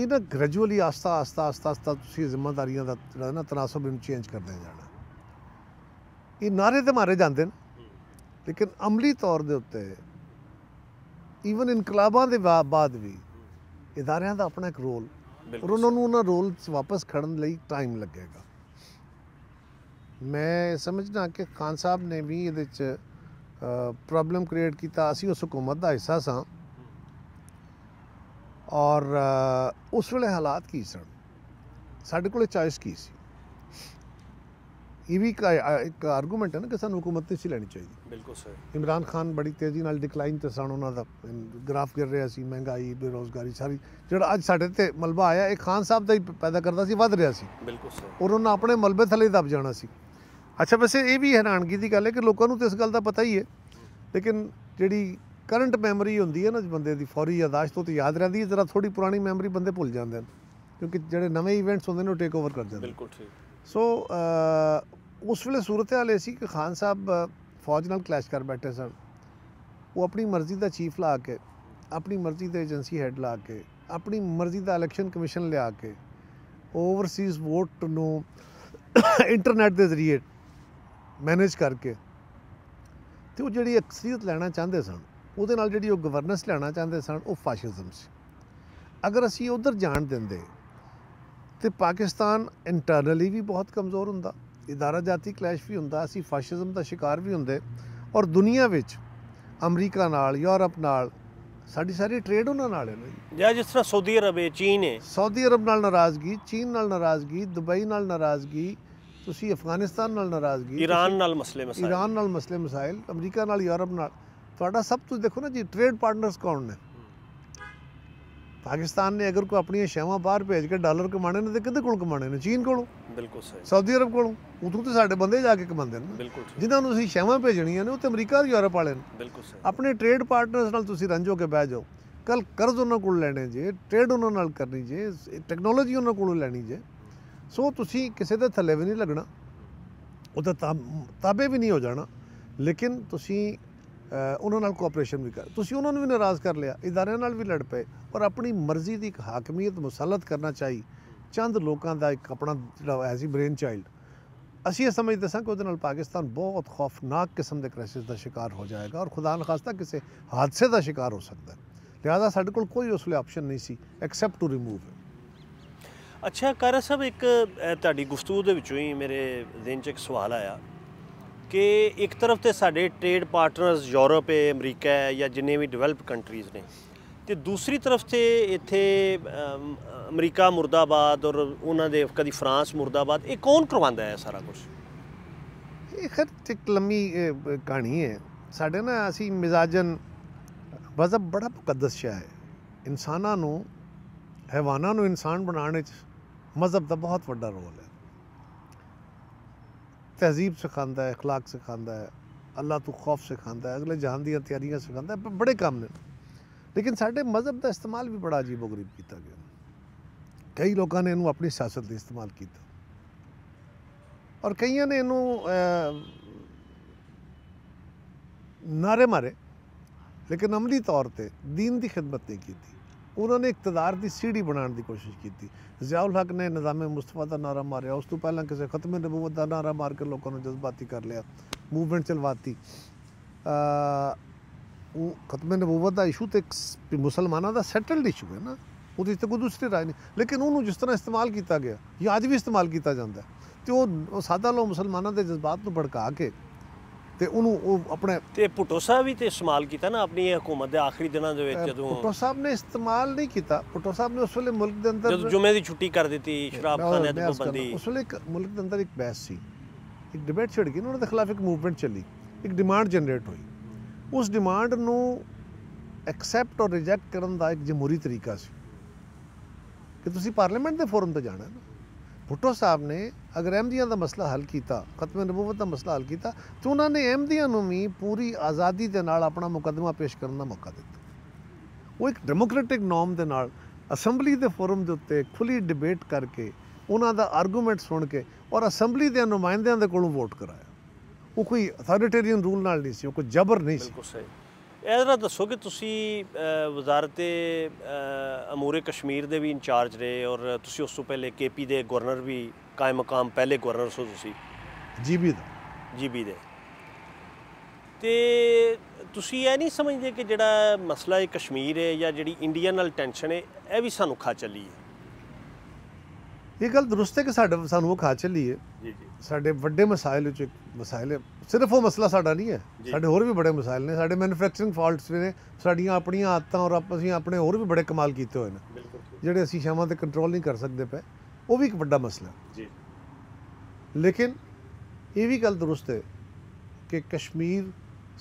ਇਹ ਨਾ ਗ੍ਰੈਜੂਅਲੀ ਆਸਤਾ ਆਸਤਾ ਆਸਤਾ ਆਸਤਾ ਤੁਸੀਂ ਜ਼ਿੰਮੇਵਾਰੀਆਂ ਦਾ ਜਿਹੜਾ ਨਾ ਤਨਾਸਬ ਨੂੰ ਚੇਂਜ ਕਰਦੇ ਜਾਣਾ ਇਹ ਨਾਰੇ ਤੇ ਮਾਰੇ ਜਾਂਦੇ ਨੇ ਲੇਕਿਨ ਅਮਲੀ ਤੌਰ ਦੇ ਉੱਤੇ ਈਵਨ ਇਨਕਲਾਬਾਂ ਦੇ ਬਾਅਦ ਵੀ ਇਦਾਰਿਆਂ ਦਾ ਆਪਣਾ ਇੱਕ ਰੋਲ ਔਰ ਉਹਨਾਂ ਨੂੰ ਉਹਨਾਂ ਰੋਲ ਵਾਪਸ ਖੜਨ ਲਈ ਟਾਈਮ ਲੱਗੇਗਾ ਮੈਂ ਸਮਝਦਾ ਕਿ ਖਾਨ ਸਾਹਿਬ ਨੇ ਵੀ ਇਹਦੇ ਚ ਪ੍ਰੋਬਲਮ ਕ੍ਰੀਏਟ ਕੀਤਾ ਅਸੀਂ ਉਸ ਹਕੂਮਤ ਦਾ ਹਿੱਸਾ ਸਾਂ ਔਰ ਉਸ ਵੇਲੇ ਹਾਲਾਤ ਕੀ ਸਨ ਸਾਡੇ ਕੋਲੇ ਚੋਇਸ ਕੀ ਸੀ ਇਹ ਵੀ ਇੱਕ ਆਰਗੂਮੈਂਟ ਹੈ ਨਾ ਕਿ ਸਾਨੂੰ ਹਕੂਮਤ ਨਹੀਂ ਸੀ ਲੈਣੀ ਚਾਹੀਦੀ ਬਿਲਕੁਲ ਸਰ ਇਮਰਾਨ ਖਾਨ ਬੜੀ ਤੇਜ਼ੀ ਨਾਲ ਡਿਕਲਾਈਨ ਤੇ ਸਨ ਉਹਨਾਂ ਦਾ ਗ੍ਰਾਫ ਕਰ ਰਿਹਾ ਸੀ ਮਹਿੰਗਾਈ ਬੇਰੋਜ਼ਗਾਰੀ ਸਾਰੀ ਜਿਹੜਾ ਅੱਜ ਸਾਡੇ ਤੇ ਮਲਬਾ ਆਇਆ ਇਹ ਖਾਨ ਸਾਹਿਬ ਦਾ ਹੀ ਪੈਦਾ ਕਰਦਾ ਸੀ ਵੱਧ ਰਿਹਾ ਸੀ ਬਿਲਕੁਲ ਸਰ ਔਰ ਉਹਨਾਂ ਆਪਣੇ ਮਲਬੇ ਥੱਲੇ ਦਬ ਜਾਣਾ ਸੀ ਅੱਛਾ ਵੈਸੇ ਇਹ ਵੀ ਹੈਰਾਨਗੀ ਦੀ ਗੱਲ ਹੈ ਕਿ ਲੋਕਾਂ ਨੂੰ ਤਾਂ ਇਸ ਗੱਲ ਦਾ ਪਤਾ ਹੀ ਹੈ ਲੇਕਿਨ ਜਿਹੜੀ ਕਰੰਟ ਮੈਮਰੀ ਹੁੰਦੀ ਹੈ ਨਾ ਬੰਦੇ ਦੀ ਫੌਰੀ ਯਾਦਾਸ਼ਤ ਉਹ ਤੇ ਯਾਦ ਰਹਿੰਦੀ ਹੈ ਜਰਾ ਥੋੜੀ ਪੁਰਾਣੀ ਮੈਮਰੀ ਬੰਦੇ ਭੁੱਲ ਜਾਂਦੇ ਹਨ ਕਿਉਂਕਿ ਜਿਹੜੇ ਨਵੇਂ ਇਵੈਂਟਸ ਹੁੰਦੇ ਨੇ ਉਹ ਟੇਕ ਓਵਰ ਕਰ ਜਾਂਦੇ ਬਿਲਕੁਲ ਠੀਕ ਸੋ ਉਸ ਵੇਲੇ ਸੂਰਤ ਹਾਲ ਸੀ ਕਿ ਖਾਨ ਸਾਹਿਬ ਫੌਜ ਨਾਲ ਕਲੈਸ਼ ਕਰ ਬੈਠੇ ਸਨ ਉਹ ਆਪਣੀ ਮਰਜ਼ੀ ਦਾ ਚੀਫ ਲਾ ਕੇ ਆਪਣੀ ਮਰਜ਼ੀ ਦਾ ਏਜੰਸੀ ਹੈੱਡ ਲਾ ਕੇ ਆਪਣੀ ਮਰਜ਼ੀ ਦਾ ਇਲੈਕਸ਼ਨ ਕਮਿਸ਼ਨ ਲਿਆ ਕੇ ਓਵਰਸੀਜ਼ ਵੋਟ ਨੂੰ ਇੰਟਰਨੈਟ ਦੇ ਜ਼ਰੀਏ ਮੈਨੇਜ ਕਰਕੇ ਤੇ ਉਹ ਜਿਹੜੀ ਅਕਸਰੀਅਤ ਲੈਣਾ ਚਾਹੁੰਦੇ ਸਨ ਉਹਦੇ ਨਾਲ ਜਿਹੜੀ ਉਹ ਗਵਰਨੈਂਸ ਲੈਣਾ ਚਾਹੁੰਦੇ ਸਨ ਉਹ ਫਾਸ਼ਿਜ਼ਮ ਸੀ ਅਗਰ ਅਸੀਂ ਉਧਰ ਜਾਣ ਦਿੰਦੇ ਤੇ ਪਾਕਿਸਤਾਨ ਇੰਟਰਨਲੀ ਵੀ ਬਹੁਤ ਕਮਜ਼ੋਰ ਹੁੰਦਾ ਇਦਾਰਾ ਜਾਤੀ ਕਲੈਸ਼ ਵੀ ਹੁੰਦਾ ਅਸੀਂ ਫਾਸ਼ਿਜ਼ਮ ਦਾ ਸ਼ਿਕਾਰ ਵੀ ਹੁੰਦੇ ਔਰ ਦੁਨੀਆ ਵਿੱਚ ਅਮਰੀਕਾ ਨਾਲ ਯੂਰਪ ਨਾਲ ਸਾਡੀ ਸਾਰੀ ਟ੍ਰੇਡ ਉਹਨਾਂ ਨਾਲ ਹੈ ਨਾ ਜਿਹਾ ਜਿਸ ਤਰ੍ਹਾਂ ਸਾਊਦੀ ਅਰਬ ਹੈ ਚੀਨ ਹੈ ਸਾਊਦੀ ਅਰਬ ਨਾਲ ਨਾਰਾਜ਼ਗੀ ਚੀਨ ਨਾਲ ਨਾਰਾਜ਼ਗੀ ਦੁਬਈ ਨਾਲ ਨਾਰਾਜ਼ਗੀ ਤੁਸੀਂ ਅਫਗਾਨਿਸਤਾਨ ਨਾਲ ਨਾਰਾਜ਼ਗੀ ਈਰਾਨ ਨਾਲ ਮਸਲੇ ਮਸਾਇਲ ਈਰਾਨ ਨਾਲ ਮਸਲੇ ਮਸਾਇਲ ਅਮਰੀਕਾ ਨਾਲ ਯੂਰਪ ਨਾਲ ਤੁਹਾਡਾ ਸਭ ਤੋਂ ਦੇਖੋ ਨਾ ਜੀ ਟ੍ਰੇਡ ਪਾਰਟਨਰਸ ਕੌਣ ਨੇ ਪਾਕਿਸਤਾਨ ਨੇ ਅਗਰ ਕੋ ਆਪਣੀਆਂ ਸ਼ੈਵਾਂ ਬਾਹਰ ਭੇਜ ਕੇ ਡਾਲਰ ਕਮਾਣੇ ਨੇ ਤੇ ਕਿੱਦੇ ਕੋਲ ਕਮਾਣੇ ਨੇ ਚੀਨ ਕੋਲੋਂ ਬਿਲਕੁਲ ਸਹੀ ਸਾਊਦੀ ਅਰਬ ਕੋਲੋਂ ਉਦੋਂ ਤੇ ਸਾਡੇ ਬੰਦੇ ਜਾ ਕੇ ਕਮਾਉਂਦੇ ਨੇ ਬਿਲਕੁਲ ਜਿਨ੍ਹਾਂ ਨੂੰ ਤੁਸੀਂ ਸ਼ੈਵਾਂ ਭੇਜਣੀਆਂ ਨੇ ਉਹ ਤੇ ਅਮਰੀਕਾ ਤੇ ਯੂਰਪ ਵਾਲੇ ਨੇ ਬਿਲਕੁਲ ਸਹੀ ਆਪਣੇ ਟ੍ਰੇਡ ਪਾਰਟਨਰਸ ਨਾਲ ਤੁਸੀਂ ਰੰਜੋ ਕੇ ਬਹਿ ਜਾਓ ਕੱਲ ਕਰਜ਼ ਉਹਨਾਂ ਕੋਲ ਲੈਣੇ ਜੇ ਟ੍ਰੇਡ ਉਹਨਾਂ ਨਾਲ ਕਰਨੀ ਜੇ ਟੈਕਨੋਲੋਜੀ ਉਹਨਾਂ ਕੋਲੋਂ ਲੈਣੀ ਜੇ ਸੋ ਤੁਸੀਂ ਕਿਸੇ ਦੇ ਥੱਲੇ ਵੀ ਨਹੀਂ ਲੱਗਣਾ ਉਹਦਾ ਤਾਬੇ ਵੀ ਨਹੀਂ ਹੋ ਜਾਣਾ ਲੇਕਿਨ ਤੁਸੀਂ ਉਹਨਾਂ ਨਾਲ ਕੋਆਪਰੇਸ਼ਨ ਵੀ ਕਰ ਤੁਸੀਂ ਉਹਨਾਂ ਨੂੰ ਵੀ ਨਾਰਾਜ਼ ਕਰ ਲਿਆ ਇਦਾਰਿਆਂ ਨਾਲ ਵੀ ਲੜ ਪਏ ਪਰ ਆਪਣੀ ਮਰਜ਼ੀ ਦੀ ਇੱਕ ਹਾਕਮੀਅਤ ਮੁਸਲਤ ਕਰਨਾ ਚਾਹੀ ਚੰਦ ਲੋਕਾਂ ਦਾ ਇੱਕ ਆਪਣਾ ਜਿਹੜਾ ਐਸੀ ਬ੍ਰੇਨ ਚਾਈਲਡ ਅਸੀਂ ਇਹ ਸਮਝਦੇ ਸਾਂ ਕਿ ਉਹਦੇ ਨਾਲ ਪਾਕਿਸਤਾਨ ਬਹੁਤ ਖੌਫਨਾਕ ਕਿਸਮ ਦੇ ਕ੍ਰਾਈਸਿਸ ਦਾ ਸ਼ਿਕਾਰ ਹੋ ਜਾਏਗਾ ਔਰ ਖੁਦਾ ਨਾ ਖਾਸਤਾ ਕਿਸੇ ਹਾਦਸੇ ਦਾ ਸ਼ਿਕਾਰ ਹੋ ਸਕਦਾ ਹੈ ਲਿਹਾਜ਼ਾ ਸਾਡੇ ਕੋਲ ਕੋਈ ਉਸ ਲਈ ਆਪਸ਼ਨ ਨਹੀਂ ਸੀ ਐਕਸੈਪਟ ਟੂ ਰਿਮੂਵ ਇਟ ਅੱਛਾ ਕਰ ਸਭ ਇੱਕ ਤੁਹਾਡੀ ਗੁਫ਼ਤਗੂ ਦੇ ਵਿੱਚੋਂ ਹੀ ਮੇਰੇ ਜ਼ਿਹਨ 'ਚ ਇੱਕ ਸਵਾਲ ਆਇਆ ਕਿ ਇੱਕ ਤਰਫ ਤੇ ਸਾਡੇ ਟ੍ਰੇਡ ਪਾਰਟਨਰਸ ਯੂਰਪ ਹੈ ਅਮਰੀਕਾ ਹੈ ਜਾਂ ਜਿੰਨੇ ਵੀ ਡਿਵੈਲਪ ਕੰਟਰੀਜ਼ ਨੇ ਤੇ ਦੂਸਰੀ ਤਰਫ ਤੇ ਇੱਥੇ ਅਮਰੀਕਾ ਮੁਰਦਾਬਾਦ ਔਰ ਉਹਨਾਂ ਦੇ ਕਦੀ ਫਰਾਂਸ ਮੁਰਦਾਬਾਦ ਇਹ ਕੌਣ ਕਰਵਾਉਂਦਾ ਹੈ ਸਾਰਾ ਕੁਝ ਇਹ ਖਰ ਇੱਕ ਲੰਮੀ ਕਹਾਣੀ ਹੈ ਸਾਡੇ ਨਾ ਅਸੀਂ ਮਿਜ਼ਾਜਨ ਵਜ਼ਬ ਬੜਾ ਮੁਕੱਦਸ ਸ਼ਾ ਹੈ ਇਨਸਾਨਾਂ ਨੂੰ ਹਯਵਾਨਾਂ ਨੂੰ ਇਨਸਾਨ ਬਣਾਉਣ ਵਿੱਚ ਮਜ਼ਹਬ ਦਾ ਬਹੁਤ ਵੱਡਾ ਰੋਲ ਹੈ ਤਹਿਜ਼ੀਬ ਸਿਖਾਉਂਦਾ ਹੈ اخلاق ਸਿਖਾਉਂਦਾ ਹੈ ਅੱਲਾ ਤੋਂ ਖੌਫ ਸਿਖਾਉਂਦਾ ਹੈ ਅਗਲੇ ਜਹਾਨ ਦੀਆਂ ਤਿਆਰੀਆਂ ਸਿਖਾਉਂਦਾ ਹੈ ਬੜੇ ਕੰਮ ਨੇ ਲੇਕਿਨ ਸਾਡੇ ਮਜ਼ਹਬ ਦਾ ਇਸਤੇਮਾਲ ਵੀ ਬੜਾ ਅਜੀਬ ਗਰੀਬ ਕੀਤਾ ਗਿਆ ਕਈ ਲੋਕਾਂ ਨੇ ਇਹਨੂੰ ਆਪਣੀ ਸਿਆਸਤ ਦੇ ਇਸਤੇਮਾਲ ਕੀਤਾ ਔਰ ਕਈਆਂ ਨੇ ਇਹਨੂੰ ਨਾਰੇ ਮਾਰੇ ਲੇਕਿਨ ਅਮਲੀ ਤੌਰ ਤੇ دین ਦੀ ਖਿਦਮਤ ਨਹੀਂ ਕੀਤੀ ਉਹਨਾਂ ਨੇ ਇਕਤਦਾਰ ਦੀ ਸੀੜੀ ਬਣਾਉਣ ਦੀ ਕੋਸ਼ਿਸ਼ ਕੀਤੀ ਜ਼ਿਆਉਲ ਹਕ ਨੇ ਨਿਜ਼ਾਮੇ ਮੁਸਤਫਾ ਦਾ ਨਾਰਾ ਮਾਰਿਆ ਉਸ ਤੋਂ ਪਹਿਲਾਂ ਕਿਸੇ ਖਤਮੇ ਨਬੂਵਤ ਦਾ ਨਾਰਾ ਮਾਰ ਕੇ ਲੋਕਾਂ ਨੂੰ ਜਜ਼ਬਾਤੀ ਕਰ ਲਿਆ ਮੂਵਮੈਂਟ ਚਲਵਾਤੀ ਉਹ ਖਤਮੇ ਨਬੂਵਤ ਦਾ ਇਸ਼ੂ ਤੇ ਮੁਸਲਮਾਨਾਂ ਦਾ ਸੈਟਲਡ ਇਸ਼ੂ ਹੈ ਨਾ ਉਹਦੇ ਤੇ ਕੋਈ ਦੂਸਰੀ ਰਾਏ ਨਹੀਂ ਲੇਕਿਨ ਉਹਨੂੰ ਜਿਸ ਤਰ੍ਹਾਂ ਇਸਤੇਮਾਲ ਕੀਤਾ ਗਿਆ ਇਹ ਅੱਜ ਵੀ ਇਸਤੇਮਾਲ ਕੀਤਾ ਜਾਂਦਾ ਤੇ ਉਹ ਸਾਦਾ ਲੋ ਮੁਸਲਮਾਨਾਂ ਦੇ ਜਜ਼ਬਾਤ ਨੂੰ ਭੜਕਾ ਕੇ ਤੇ ਉਹਨੂੰ ਉਹ ਆਪਣੇ ਤੇ ਪੁੱਟੋ ਸਾਹਿਬ ਵੀ ਤੇ ਇਸਤੇਮਾਲ ਕੀਤਾ ਨਾ ਆਪਣੀ ਇਹ ਹਕੂਮਤ ਦੇ ਆਖਰੀ ਦਿਨਾਂ ਦੇ ਵਿੱਚ ਜਦੋਂ ਪੁੱਟੋ ਸਾਹਿਬ ਨੇ ਇਸਤੇਮਾਲ ਨਹੀਂ ਕੀਤਾ ਪੁੱਟੋ ਸਾਹਿਬ ਨੇ ਉਸ ਵੇਲੇ ਮੁਲਕ ਦੇ ਅੰਦਰ ਜਦੋਂ ਜੁਮੇ ਦੀ ਛੁੱਟੀ ਕਰ ਦਿੱਤੀ ਸ਼ਰਾਬਖਾਨੇ ਤੇ ਪਾਬੰਦੀ ਉਸ ਵੇਲੇ ਮੁਲਕ ਦੇ ਅੰਦਰ ਇੱਕ ਬਹਿਸ ਸੀ ਇੱਕ ਡਿਬੇਟ ਛਿੜ ਗਈ ਉਹਨਾਂ ਦੇ ਖਿਲਾਫ ਇੱਕ ਮੂਵਮੈਂਟ ਚੱਲੀ ਇੱਕ ਡਿਮਾਂਡ ਜਨਰੇਟ ਹੋਈ ਉਸ ਡਿਮਾਂਡ ਨੂੰ ਐਕਸੈਪਟ ਔਰ ਰਿਜੈਕਟ ਕਰਨ ਦਾ ਇੱਕ ਜਮਹੂਰੀ ਤਰੀਕਾ ਸੀ ਕਿ ਤੁਸੀਂ ਪਾਰਲੀਮੈਂਟ ਦੇ ਫੋਰਮ ਤੇ ਜਾਣਾ ਪੁੱਟੋ ਸਾਹਿਬ ਨੇ ਅਗਰ ਅਹਿਮਦੀਆਂ ਦਾ ਮਸਲਾ ਹੱਲ ਕੀਤਾ ਖਤਮ ਨਬੂਵਤ ਦਾ ਮਸਲਾ ਹੱਲ ਕੀਤਾ ਤੇ ਉਹਨਾਂ ਨੇ ਅਹਿਮਦੀਆਂ ਨੂੰ ਵੀ ਪੂਰੀ ਆਜ਼ਾਦੀ ਦੇ ਨਾਲ ਆਪਣਾ ਮੁਕਦਮਾ ਪੇਸ਼ ਕਰਨ ਦਾ ਮੌਕਾ ਦਿੱਤਾ ਉਹ ਇੱਕ ਡੈਮੋਕ੍ਰੈਟਿਕ ਨਾਮ ਦੇ ਨਾਲ ਅਸੈਂਬਲੀ ਦੇ ਫੋਰਮ ਦੇ ਉੱਤੇ ਖੁੱਲੀ ਡਿਬੇਟ ਕਰਕੇ ਉਹਨਾਂ ਦਾ ਆਰਗੂਮੈਂਟ ਸੁਣ ਕੇ ਔਰ ਅਸੈਂਬਲੀ ਦੇ ਨੁਮਾਇੰਦਿਆਂ ਦੇ ਕੋਲੋਂ ਵੋਟ ਕਰਾਇਆ ਉਹ ਕੋਈ ਅਥਾਰਟੇਰੀਅਨ ਰੂਲ ਨਾਲ ਨਹੀਂ ਸੀ ਉਹ ਕੋਈ ਜ਼ਬਰ ਨਹੀਂ ਸੀ ਬਿਲਕੁਲ ਸਹੀ ਇਹ ਜਰਾ ਦੱਸੋ ਕਿ ਤੁਸੀਂ ਵਜ਼ਾਰਤ ਅਮੂਰੇ ਕਸ਼ਮੀਰ ਦੇ ਵੀ ਇੰਚਾਰਜ ਰਹੇ ਔਰ ਤੁਸੀਂ ਉਸ ਤੋਂ ਪਹਿਲੇ ਕੇਪੀ ਦੇ ਗਵਰਨਰ ਵੀ ਕਾਇਮ ਮਕਾਮ ਪਹਿਲੇ ਗਵਰਨਰ ਸੋ ਤੁਸੀਂ ਜੀਬੀ ਦਾ ਜੀਬੀ ਦੇ ਤੇ ਤੁਸੀਂ ਇਹ ਨਹੀਂ ਸਮਝਦੇ ਕਿ ਜਿਹੜਾ ਮਸਲਾ ਹੈ ਕਸ਼ਮੀਰ ਹੈ ਜਾਂ ਜਿਹੜੀ ਇੰਡੀਆ ਨਾਲ ਟੈਨਸ਼ਨ ਹੈ ਇਹ ਵੀ ਸਾਨੂੰ ਖਾ ਚੱਲੀ ਹੈ ਇਹ ਗੱਲ ਦਰੁਸਤ ਹੈ ਕਿ ਸਾਡਾ ਸਾਨੂੰ ਉਹ ਖਾ ਹੈ ਜੀ ਜੀ ਸਾਡੇ ਵੱਡੇ ਮਸਾਇਲ ਵਿੱਚ ਇੱਕ ਮਸਾਇਲ ਹੈ ਸਿਰਫ ਉਹ ਮਸਲਾ ਸਾਡਾ ਨਹੀਂ ਹੈ ਸਾਡੇ ਹੋਰ ਵੀ ਬੜੇ ਮਸਾਇਲ ਨੇ ਸਾਡੇ ਮੈਨੂਫੈਕਚਰਿੰਗ ਫਾਲਟਸ ਵੀ ਨੇ ਸਾਡੀਆਂ ਆਪਣੀਆਂ ਆਦਤਾਂ ਔਰ ਅਸੀਂ ਆਪਣੇ ਹੋਰ ਵੀ ਬੜੇ ਕਮਾਲ ਕੀਤੇ ਹੋਏ ਨੇ ਬਿਲਕੁਲ ਜਿਹੜੇ ਅਸੀਂ ਸ਼ਾਮਾਂ ਤੇ ਕੰਟਰੋਲ ਨਹੀਂ ਕਰ ਸਕਦੇ ਪਏ ਉਹ ਵੀ ਇੱਕ ਵੱਡਾ ਮਸਲਾ ਜੀ ਲੇਕਿਨ ਇਹ ਵੀ ਗੱਲ ਦਰੁਸਤ ਹੈ ਕਿ ਕਸ਼ਮੀਰ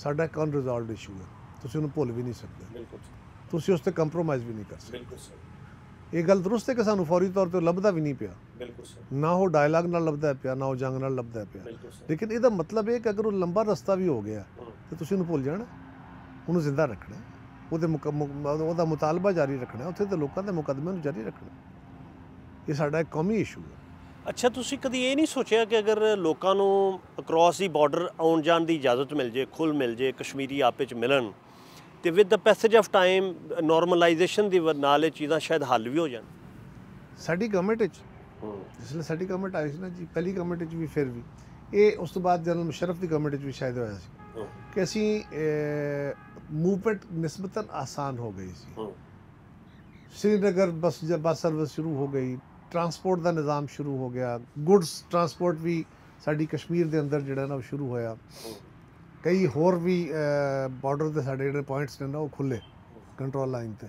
ਸਾਡਾ ਕਨ ਰਿਜ਼ੋਲਵਡ ਇਸ਼ੂ ਹੈ ਤੁਸੀਂ ਉਹਨੂੰ ਭੁੱਲ ਵੀ ਨਹੀਂ ਸਕਦੇ ਬਿਲਕੁਲ ਤੁਸੀਂ ਉਸ ਤੇ ਕੰਪਰੋਮਾਈਜ਼ ਵੀ ਨਹੀਂ ਕਰ ਸਕਦੇ ਬਿਲਕੁਲ ਸਰ ਇਹ ਗੱਲ ਦਰੁਸਤ ਹੈ ਕਿ ਸਾਨੂੰ ਫੌਰੀ ਤੌਰ ਤੇ ਲੱਭਦਾ ਵੀ ਨਹੀਂ ਪਿਆ ਬਿਲਕੁਲ ਸਰ ਨਾ ਉਹ ਡਾਇਲੌਗ ਨਾਲ ਲੱਭਦਾ ਪਿਆ ਨਾ ਉਹ ਜੰਗ ਨਾਲ ਲੱਭਦਾ ਪਿਆ ਲੇਕਿਨ ਇਹਦਾ ਮਤਲਬ ਇਹ ਕਿ ਅਗਰ ਉਹ ਲੰਬਾ ਰਸਤਾ ਵੀ ਹੋ ਗਿਆ ਤੇ ਤੁਸੀਂ ਉਹਨੂੰ ਭੁੱਲ ਜਾਣਾ ਉਹਨੂੰ ਜ਼ਿੰਦਾ ਰੱਖਣਾ ਉਹਦੇ ਉਹਦਾ ਮੁਤਾਲਬਾ ਜਾਰੀ ਰੱਖਣਾ ਉੱਥੇ ਤੇ ਲੋਕਾਂ ਦੇ ਮੁਕਦਮੇ ਨੂੰ ਜਾਰੀ ਰੱਖਣਾ ਇਹ ਸਾਡਾ ਇੱਕ ਕੌਮੀ ਇਸ਼ੂ ਹੈ ਅੱਛਾ ਤੁਸੀਂ ਕਦੀ ਇਹ ਨਹੀਂ ਸੋਚਿਆ ਕਿ ਅਗਰ ਲੋਕਾਂ ਨੂੰ ਅਕ੍ਰੋਸ ਦੀ ਬਾਰਡਰ ਆਉਣ ਜਾਣ ਦੀ ਇਜਾਜ਼ਤ ਮਿਲ ਜੇ ਖੁੱਲ ਮਿਲ ਜੇ ਕਸ਼ਮੀਰੀ ਆਪੇ ਚ ਮਿਲਣ ਤੇ with the passage of time normalization ਦੀ ਨਾਲ ਇਹ ਚੀਜ਼ਾਂ ਸ਼ਾਇਦ ਹੱਲ ਵੀ ਹੋ ਜਾਣ ਸਾਡੀ ਗਵਰਨਮੈਂਟ ਵਿੱਚ ਜਿਸ ਲਈ ਸਾਡੀ ਗਵਰਨਮੈਂਟ ਆਈ ਸੀ ਨਾ ਜੀ ਪਹਿਲੀ ਗਵਰਨਮੈਂਟ ਵਿੱਚ ਵੀ ਫਿਰ ਵੀ ਇਹ ਉਸ ਤੋਂ ਬਾਅਦ ਜਨਰਲ ਮੁਸ਼ਰਫ ਦੀ ਗਵਰਨਮੈਂਟ ਵਿੱਚ ਵੀ ਸ਼ਾਇਦ ਹੋਇਆ ਸੀ ਕਿ ਅਸੀਂ ਮੂਵਮੈਂਟ ਨਿਸਬਤਨ ਆਸਾਨ ਹੋ ਗਈ ਸੀ ਸ੍ਰੀਨਗਰ ਬੱਸ ਬਸ ਸਰਵਿਸ ਸ਼ੁਰੂ ਹੋ ਗਈ ਟਰਾਂਸਪੋਰਟ ਦਾ ਨਿਜ਼ਾਮ ਸ਼ੁਰੂ ਹੋ ਗਿਆ ਗੁੱਡਸ ਟਰਾਂਸਪੋਰਟ ਵੀ ਸਾਡੀ ਕਸ਼ਮੀਰ ਦੇ ਅੰਦਰ ਜਿਹੜਾ ਨਾ ਸ਼ੁਰੂ ਹੋਇਆ ਕਈ ਹੋਰ ਵੀ ਬਾਰਡਰ ਤੇ ਸਾਡੇ ਜਿਹੜੇ ਪੁਆਇੰਟਸ ਨੇ ਨਾ ਉਹ ਖੁੱਲੇ ਕੰਟਰੋਲ ਲਾਈਨ ਤੇ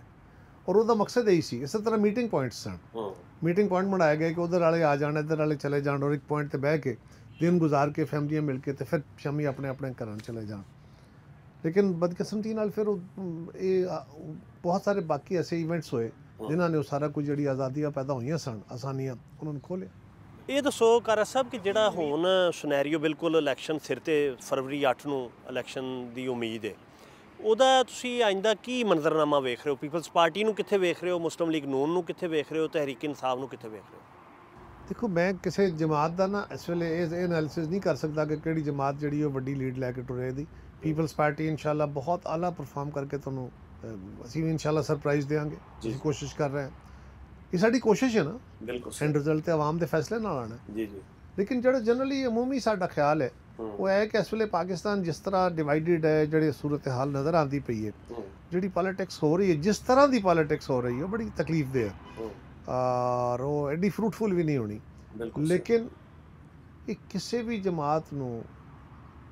ਔਰ ਉਹਦਾ ਮਕਸਦ ਇਹੀ ਸੀ ਇਸੇ ਤਰ੍ਹਾਂ ਮੀਟਿੰਗ ਪੁਆਇੰਟਸ ਸਨ ਮੀਟਿੰਗ ਪੁਆਇੰਟ ਬਣਾਇਆ ਗਿਆ ਕਿ ਉਧਰ ਵਾਲੇ ਆ ਜਾਣ ਇਧਰ ਵਾਲੇ ਚਲੇ ਜਾਣ ਔਰ ਇੱਕ ਪੁਆਇੰਟ ਤੇ ਬਹਿ ਕੇ ਦਿਨ ਗੁਜ਼ਾਰ ਕੇ ਫੈਮਲੀਆਂ ਮਿਲ ਕੇ ਤੇ ਫਿਰ ਸ਼ਾਮੀ ਆਪਣੇ ਆਪਣੇ ਘਰਾਂ ਚਲੇ ਜਾਣ ਲੇਕਿਨ ਬਦਕਿਸਮਤੀ ਨਾਲ ਫਿਰ ਇਹ ਬਹੁਤ ਸਾਰੇ ਬਾਕੀ ਐਸੇ ਇਵੈਂਟਸ ਹੋਏ ਜਿਨ੍ਹਾਂ ਨੇ ਉਹ ਸਾਰਾ ਕੁਝ ਜਿਹੜੀ ਆਜ਼ਾਦੀਆਂ ਪੈਦਾ ਹੋਈਆਂ ਸਨ ਆਸਾਨੀਆਂ ਉਹਨਾਂ ਨੂੰ ਖੋਲਿਆ ਇਹ ਦੱਸੋ ਕਰਾ ਸਾਹਿਬ ਕਿ ਜਿਹੜਾ ਹੁਣ ਸਿਨੈਰੀਓ ਬਿਲਕੁਲ ਇਲੈਕਸ਼ਨ ਸਿਰ ਤੇ ਫਰਵਰੀ 8 ਨੂੰ ਇਲੈਕਸ਼ਨ ਦੀ ਉਮੀਦ ਹੈ ਉਹਦਾ ਤੁਸੀਂ ਆਇੰਦਾ ਕੀ ਮੰਜ਼ਰਨਾਮਾ ਵੇਖ ਰਹੇ ਹੋ ਪੀਪਲਸ ਪਾਰਟੀ ਨੂੰ ਕਿੱਥੇ ਵੇਖ ਰਹੇ ਹੋ ਮੁਸਲਮ ਲੀਗ ਨੂਨ ਨੂੰ ਕਿੱਥੇ ਵੇਖ ਰਹੇ ਹੋ ਤਹਿਰੀਕ ਇਨਸਾਫ ਨੂੰ ਕਿੱਥੇ ਵੇਖ ਰਹੇ ਹੋ ਦੇਖੋ ਮੈਂ ਕਿਸੇ ਜਮਾਤ ਦਾ ਨਾ ਇਸ ਵੇਲੇ ਇਹ ਐਨਾਲਿਸਿਸ ਨਹੀਂ ਕਰ ਸਕਦਾ ਕਿ ਕਿਹੜੀ ਜਮਾਤ ਜਿਹੜੀ ਉਹ ਵੱਡੀ ਲੀਡ ਲੈ ਕੇ ਦੀ ਪੀਪਲਸ ਪਾਰਟੀ ਇਨਸ਼ਾਅੱਲਾ ਬਹੁਤ ਆਲਾ ਪਰਫਾਰਮ ਕਰਕੇ ਤੁਹਾਨੂੰ ਅਸੀਂ ਵੀ ਇਨਸ਼ਾਅੱਲਾ ਸਰਪ੍ਰਾਈਜ਼ ਦੇਵਾਂਗੇ ਜੀ ਕੋਸ਼ਿਸ਼ ਕਰ ਰਹੇ ਹਾਂ ਇਹ ਸਾਡੀ ਕੋਸ਼ਿਸ਼ ਹੈ ਨਾ ਬਿਲਕੁਲ ਸੈਂਡ ਰਿਜ਼ਲਟ ਤੇ ਆਵਾਮ ਦੇ ਫੈਸਲੇ ਨਾਲ ਆਣਾ ਜੀ ਜੀ ਲੇਕਿਨ ਜਿਹੜਾ ਜਨਰਲੀ ਅਮੂਮੀ ਸਾਡਾ ਖਿਆਲ ਹੈ ਉਹ ਹੈ ਕਿ ਇਸ ਵੇਲੇ ਪਾਕਿਸਤਾਨ ਜਿਸ ਤਰ੍ਹਾਂ ਡਿਵਾਈਡਡ ਹੈ ਜਿਹੜੇ ਸੂਰਤ-ਹਾਲ ਨਜ਼ਰ ਆਉਂਦੀ ਪਈ ਹੈ ਜਿਹੜੀ ਪੋਲਿਟਿਕਸ ਹੋ ਰਹੀ ਹੈ ਜਿਸ ਤਰ੍ਹਾਂ ਦੀ ਪੋਲਿਟਿਕਸ ਹੋ ਰਹੀ ਹੈ ਬੜੀ ਤਕਲੀਫਦੇਹ ਹੈ ਔਰ ਉਹ ਐਡੀ ਫਰੂਟਫੁਲ ਵੀ ਨਹੀਂ ਹੋਣੀ ਲੇਕਿਨ ਇਹ ਕਿਸੇ ਵੀ ਜਮਾਤ ਨੂੰ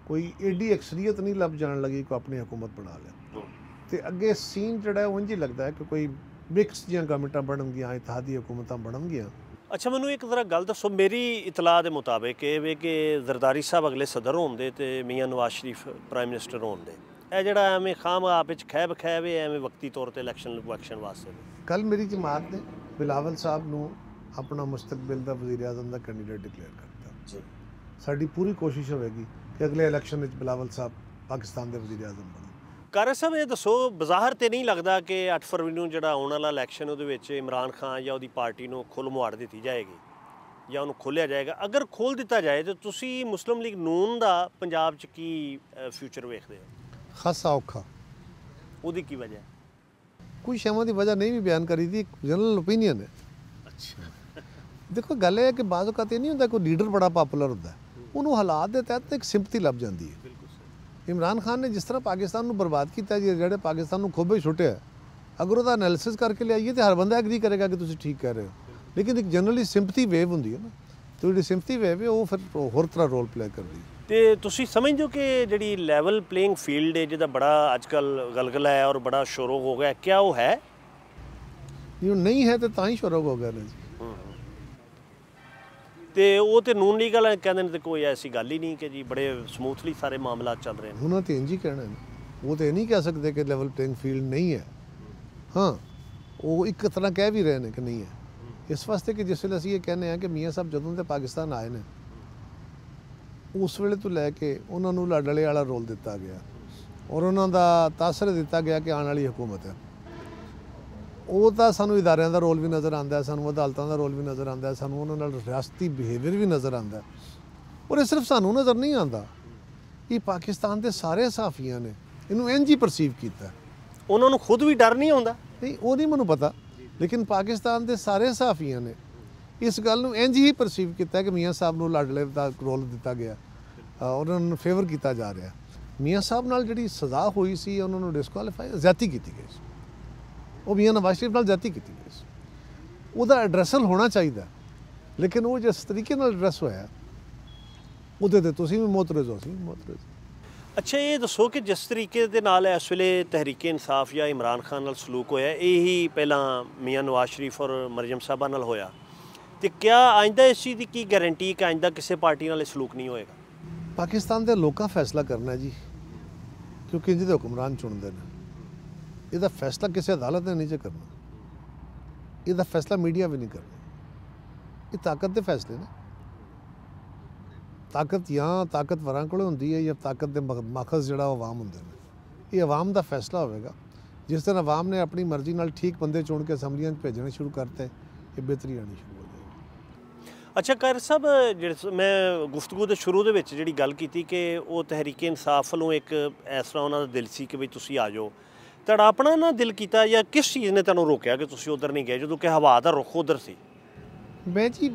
ਕੋਈ ਐਡੀ ਅਕਸਰੀਅਤ ਨਹੀਂ ਲੱਭ ਜਾਣ ਲੱਗੀ ਕੋ ਆਪਣੀ ਹਕੂਮਤ ਬਣਾ ਲੈ ਤੇ ਅੱਗੇ ਸੀਨ ਜਿਹੜਾ ਉਹ ਇੰਜ ਲੱਗਦਾ ਹੈ ਕਿ ਕੋਈ ਮਿਕਸ ਜੀਆਂ ਗਵਰਨਮੈਂਟਾਂ ਬਣਨਗੀਆਂ ਇਤਿਹਾਦੀ ਹਕੂਮਤਾਂ ਬਣਨਗੀਆਂ ਅੱਛਾ ਮੈਨੂੰ ਇੱਕ ਜ਼ਰਾ ਗੱਲ ਦੱਸੋ ਮੇਰੀ ਇਤਲਾਹ ਦੇ ਮੁਤਾਬਕ ਇਹ ਵੇ ਕਿ ਜ਼ਰਦਾਰੀ ਸਾਹਿਬ ਅਗਲੇ ਸਦਰ ਹੋਣਦੇ ਤੇ ਮੀਆਂ ਨਵਾਜ਼ ਸ਼ਰੀਫ ਪ੍ਰਾਈਮ ਮਿਨਿਸਟਰ ਹੋਣਦੇ ਇਹ ਜਿਹੜਾ ਐਵੇਂ ਖਾਮ ਆਪ ਵਿੱਚ ਖੈਬ ਖੈਬ ਐਵੇਂ ਵਕਤੀ ਤੌਰ ਤੇ ਇਲੈਕਸ਼ਨ ਇਲੈਕਸ਼ਨ ਵਾਸਤੇ ਕੱਲ ਮੇਰੀ ਜਮਾਤ ਨੇ ਬਿਲਾਵਲ ਸਾਹਿਬ ਨੂੰ ਆਪਣਾ ਮੁਸਤਕਬਲ ਦਾ ਵਜ਼ੀਰ ਆਜ਼ਮ ਦਾ ਕੈਂਡੀਡੇਟ ਡਿਕਲੇਅਰ ਕਰਤਾ ਜੀ ਸਾਡੀ ਪੂਰੀ ਕੋਸ਼ਿਸ਼ ਹੋਵੇਗੀ ਕਿ ਅਗਲੇ ਇਲੈਕਸ਼ਨ ਵਿੱਚ ਬਿਲਾਵਲ ਸਾਹਿਬ ਪਾਕਿਸਤਾਨ ਦੇ ਵਜ਼ੀਰ ਆਜ਼ਮ ਬਣ ਕਰ ਸਭ ਇਹ ਦੱਸੋ ਬਾਜ਼ਾਰ ਤੇ ਨਹੀਂ ਲੱਗਦਾ ਕਿ 8 ਫਰਵਰੀ ਨੂੰ ਜਿਹੜਾ ਆਉਣ ਵਾਲਾ ਇਲੈਕਸ਼ਨ ਉਹਦੇ ਵਿੱਚ ਇਮਰਾਨ ਖਾਨ ਜਾਂ ਉਹਦੀ ਪਾਰਟੀ ਨੂੰ ਖੁੱਲ ਮੁਹਾਰ ਦਿੱਤੀ ਜਾਏਗੀ ਜਾਂ ਉਹਨੂੰ ਖੋਲਿਆ ਜਾਏਗਾ ਅਗਰ ਖੋਲ ਦਿੱਤਾ ਜਾਏ ਤਾਂ ਤੁਸੀਂ ਮੁਸਲਮ ਲੀਗ ਨੂਨ ਦਾ ਪੰਜਾਬ 'ਚ ਕੀ ਫਿਊਚਰ ਵੇਖਦੇ ਹੋ ਖਾਸਾ ਔਖਾ ਉਹਦੀ ਕੀ ਵਜ੍ਹਾ ਕੋਈ ਸ਼ਮਾ ਦੀ ਵਜ੍ਹਾ ਨਹੀਂ ਵੀ ਬਿਆਨ ਕਰੀ ਦੀ ਜਨਰਲ ਓਪੀਨੀਅਨ ਹੈ ਅੱਛਾ ਦੇਖੋ ਗੱਲ ਇਹ ਹੈ ਕਿ ਬਾਜ਼ੂ ਕਾਤੇ ਨਹੀਂ ਹੁੰਦਾ ਕੋਈ ਲੀਡਰ ਬੜਾ ਪਪੂਲਰ ਹੁੰਦਾ ਉਹਨੂੰ ਹਾਲਾਤ ਦੇ ਤਹਿਤ ਇੱਕ ਸਿੰਪਥੀ ਲੱਭ ਜਾਂਦੀ ਹੈ ਇਮਰਾਨ ਖਾਨ ਨੇ ਜਿਸ ਤਰ੍ਹਾਂ ਪਾਕਿਸਤਾਨ ਨੂੰ ਬਰਬਾਦ ਕੀਤਾ ਜੀ ਜਿਹੜੇ ਪਾਕਿਸਤਾਨ ਨੂੰ ਖੋਬੇ ਛੁੱਟਿਆ ਅਗਰ ਉਹਦਾ ਐਨਾਲਿਸਿਸ ਕਰਕੇ ਲਿਆਈਏ ਤੇ ਹਰ ਬੰਦਾ ਐਗਰੀ ਕਰੇਗਾ ਕਿ ਤੁਸੀਂ ਠੀਕ ਕਰ ਰਹੇ ਹੋ ਲੇਕਿਨ ਇੱਕ ਜਨਰਲੀ ਸਿੰਪਥੀ ਵੇਵ ਹੁੰਦੀ ਹੈ ਨਾ ਤੇ ਜਿਹੜੀ ਸਿੰਪਥੀ ਵੇਵ ਹੈ ਉਹ ਫਿਰ ਹੋਰ ਤਰ੍ਹਾਂ ਰੋਲ ਪਲੇ ਕਰਦੀ ਹੈ ਤੇ ਤੁਸੀਂ ਸਮਝਦੇ ਕਿ ਜਿਹੜੀ ਲੈਵਲ ਪਲੇਇੰਗ ਫੀਲਡ ਹੈ ਜਿਹਦਾ ਬੜਾ ਅੱਜਕੱਲ ਗਲਗਲਾ ਹੈ ਔਰ ਬੜਾ ਸ਼ੋਰੋ ਹੋ ਗਿਆ ਕਿਆ ਉਹ ਹੈ ਇਹ ਨਹੀਂ ਹੈ ਤੇ ਤਾਂ ਹੀ ਸ਼ੋਰੋ ਹੋ ਗਿਆ ਹੈ ਤੇ ਉਹ ਤੇ ਨੂਨ ਲੀਗ ਕਹਿੰਦੇ ਨੇ ਤੇ ਕੋਈ ਐਸੀ ਗੱਲ ਹੀ ਨਹੀਂ ਕਿ ਜੀ ਬੜੇ ਸਮੂਥਲੀ ਸਾਰੇ ਮਾਮਲੇ ਚੱਲ ਰਹੇ ਨੇ ਉਹਨਾਂ ਤੇ ਇੰਜ ਹੀ ਕਹਿਣਾ ਉਹ ਤੇ ਨਹੀਂ ਕਹਿ ਸਕਦੇ ਕਿ ਲੈਵਲ ਪਲੇਇੰਗ ਫੀਲਡ ਨਹੀਂ ਹੈ ਹਾਂ ਉਹ ਇੱਕ ਤਰ੍ਹਾਂ ਕਹਿ ਵੀ ਰਹੇ ਨੇ ਕਿ ਨਹੀਂ ਹੈ ਇਸ ਵਾਸਤੇ ਕਿ ਜਿਸ ਵੇਲੇ ਅਸੀਂ ਇਹ ਕਹਿੰਦੇ ਆ ਕਿ ਮੀਆਂ ਸਾਹਿਬ ਜਦੋਂ ਤੇ ਪਾਕਿਸਤਾਨ ਆਏ ਨੇ ਉਸ ਵੇਲੇ ਤੋਂ ਲੈ ਕੇ ਉਹਨਾਂ ਨੂੰ ਲਾਡਲੇ ਵਾਲਾ ਰੋਲ ਦਿੱਤਾ ਗਿਆ ਔਰ ਉਹਨਾਂ ਦਾ ਤਾਸਰ ਦਿੱਤਾ ਗਿਆ ਕਿ ਆਉਣ ਵਾਲੀ ਹਕੂਮਤ ਹੈ ਉਹ ਤਾਂ ਸਾਨੂੰ ਇਦਾਰਿਆਂ ਦਾ ਰੋਲ ਵੀ ਨਜ਼ਰ ਆਉਂਦਾ ਸਾਨੂੰ ਅਦਾਲਤਾਂ ਦਾ ਰੋਲ ਵੀ ਨਜ਼ਰ ਆਉਂਦਾ ਸਾਨੂੰ ਉਹਨਾਂ ਨਾਲ ਰਿਆਸਤੀ ਬਿਹੇਵੀਅਰ ਵੀ ਨਜ਼ਰ ਆਉਂਦਾ ਔਰ ਇਹ ਸਿਰਫ ਸਾਨੂੰ ਨਜ਼ਰ ਨਹੀਂ ਆਉਂਦਾ ਇਹ ਪਾਕਿਸਤਾਨ ਦੇ ਸਾਰੇ ਸਾਫੀਆਂ ਨੇ ਇਹਨੂੰ ਇੰਜ ਹੀ ਪਰਸੀਵ ਕੀਤਾ ਉਹਨਾਂ ਨੂੰ ਖੁਦ ਵੀ ਡਰ ਨਹੀਂ ਆਉਂਦਾ ਨਹੀਂ ਉਹ ਨਹੀਂ ਮੈਨੂੰ ਪਤਾ ਲੇਕਿਨ ਪਾਕਿਸਤਾਨ ਦੇ ਸਾਰੇ ਸਾਫੀਆਂ ਨੇ ਇਸ ਗੱਲ ਨੂੰ ਇੰਜ ਹੀ ਪਰਸੀਵ ਕੀਤਾ ਕਿ ਮੀਆਂ ਸਾਹਿਬ ਨੂੰ ਲਾਡਲੇ ਦਾ ਰੋਲ ਦਿੱਤਾ ਗਿਆ ਉਹਨਾਂ ਨੂੰ ਫੇਵਰ ਕੀਤਾ ਜਾ ਰਿਹਾ ਮੀਆਂ ਸਾਹਿਬ ਨਾਲ ਜਿਹੜੀ ਸਜ਼ਾ ਹੋਈ ਸੀ ਉਹਨਾਂ ਨੂੰ ਡਿਸਕੁਆਲੀਫਾਈ ਜ਼ਿਆਤੀ ਕੀਤੀ ਗਈ ਸੀ ਉਹ ਮੀਆਂ ਨਵਾਜ਼ ਸ਼ਰੀਫ ਨਾਲ ਜਾਤੀ ਕੀਤੀ ਗਈ ਸੀ ਉਹਦਾ ਐਡਰੈਸਲ ਹੋਣਾ ਚਾਹੀਦਾ ਲੇਕਿਨ ਉਹ ਜਿਸ ਤਰੀਕੇ ਨਾਲ ਐਡਰੈਸ ਹੋਇਆ ਉਹਦੇ ਤੇ ਤੁਸੀਂ ਵੀ ਮੋਤਰਜ਼ ਹੋ ਸੀ ਮੋਤਰਜ਼ ਅੱਛਾ ਇਹ ਦੱਸੋ ਕਿ ਜਿਸ ਤਰੀਕੇ ਦੇ ਨਾਲ ਇਸ ਵੇਲੇ ਤਹਿਰੀਕੇ ਇਨਸਾਫ ਜਾਂ ਇਮਰਾਨ ਖਾਨ ਨਾਲ ਸਲੂਕ ਹੋਇਆ ਇਹੀ ਪਹਿਲਾਂ ਮੀਆਂ ਨਵਾਜ਼ ਸ਼ਰੀਫ ਔਰ ਮਰਜਮ ਸਾਹਿਬਾ ਨਾਲ ਹੋਇਆ ਤੇ ਕਿਆ ਆਂਦਾ ਇਸ ਚੀਜ਼ ਦੀ ਕੀ ਗਾਰੰਟੀ ਕਿ ਆਂਦਾ ਕਿਸੇ ਪਾਰਟੀ ਨਾਲ ਸਲੂਕ ਨਹੀਂ ਹੋਏਗਾ ਪਾਕਿਸਤਾਨ ਦੇ ਲੋਕਾਂ ਫੈਸਲਾ ਕਰਨਾ ਜੀ ਕਿਉਂਕਿ ਜਿਹਦੇ ਹੁਕਮਰਾਨ ਚੁਣਦੇ ਨੇ ਇਹਦਾ ਫੈਸਲਾ ਕਿਸੇ ਅਦਾਲਤ ਨੇ ਨਹੀਂ ਕਰਨਾ ਇਹਦਾ ਫੈਸਲਾ ਮੀਡੀਆ ਵੀ ਨਹੀਂ ਕਰਨਾ ਇਹ ਤਾਕਤ ਦੇ ਫੈਸਲੇ ਨੇ ਤਾਕਤ ਜਾਂ ਤਾਕਤਵਰਾਂ ਕੋਲ ਹੁੰਦੀ ਹੈ ਜਾਂ ਤਾਕਤ ਦੇ ਮਖਜ਼ ਜਿਹੜਾ ਉਹ ਆਵਾਮ ਹੁੰਦੇ ਨੇ ਇਹ ਆਵਾਮ ਦਾ ਫੈਸਲਾ ਹੋਵੇਗਾ ਜਿਸ ਤਰ੍ਹਾਂ ਆਵਾਮ ਨੇ ਆਪਣੀ ਮਰਜ਼ੀ ਨਾਲ ਠੀਕ ਬੰਦੇ ਚੁਣ ਕੇ ਅਸੈਂਬਲੀਆਂ 'ਚ ਭੇਜਣੇ ਸ਼ੁਰੂ ਕਰਤੇ ਇਹ ਬਿਹਤਰੀ ਆਣੀ ਸ਼ੁਰੂ ਹੋ ਜਾਏਗੀ ਅੱਛਾ ਕਰ ਸਭ ਜਿਹੜੇ ਮੈਂ ਗੁਫ਼ਤਗੂ ਦੇ ਸ਼ੁਰੂ ਦੇ ਵਿੱਚ ਜਿਹੜੀ ਗੱਲ ਕੀਤੀ ਕਿ ਉਹ ਤਹਿਰੀਕ ਇਨਸਾਫ ਵੱਲੋਂ ਇੱਕ ਐਸਾ ਉਹਨਾਂ ਦਾ ਦਿਲ ਸੀ ਕਿ ਵੀ ਤੁਸੀਂ ਆ ਜਾਓ ਤੜਾਪਣਾ ਨਾ ਦਿਲ ਕੀਤਾ ਜਾਂ ਕਿਸ ਚੀਜ਼ ਨੇ ਤੈਨੂੰ ਰੋਕਿਆ ਕਿ ਤੁਸੀਂ ਉਧਰ ਨਹੀਂ ਗਏ ਜਦੋਂ ਕਿ ਹਵਾ ਦਾ ਰੁਖ ਉਧਰ ਸੀ ਮੈਂ ਜੀ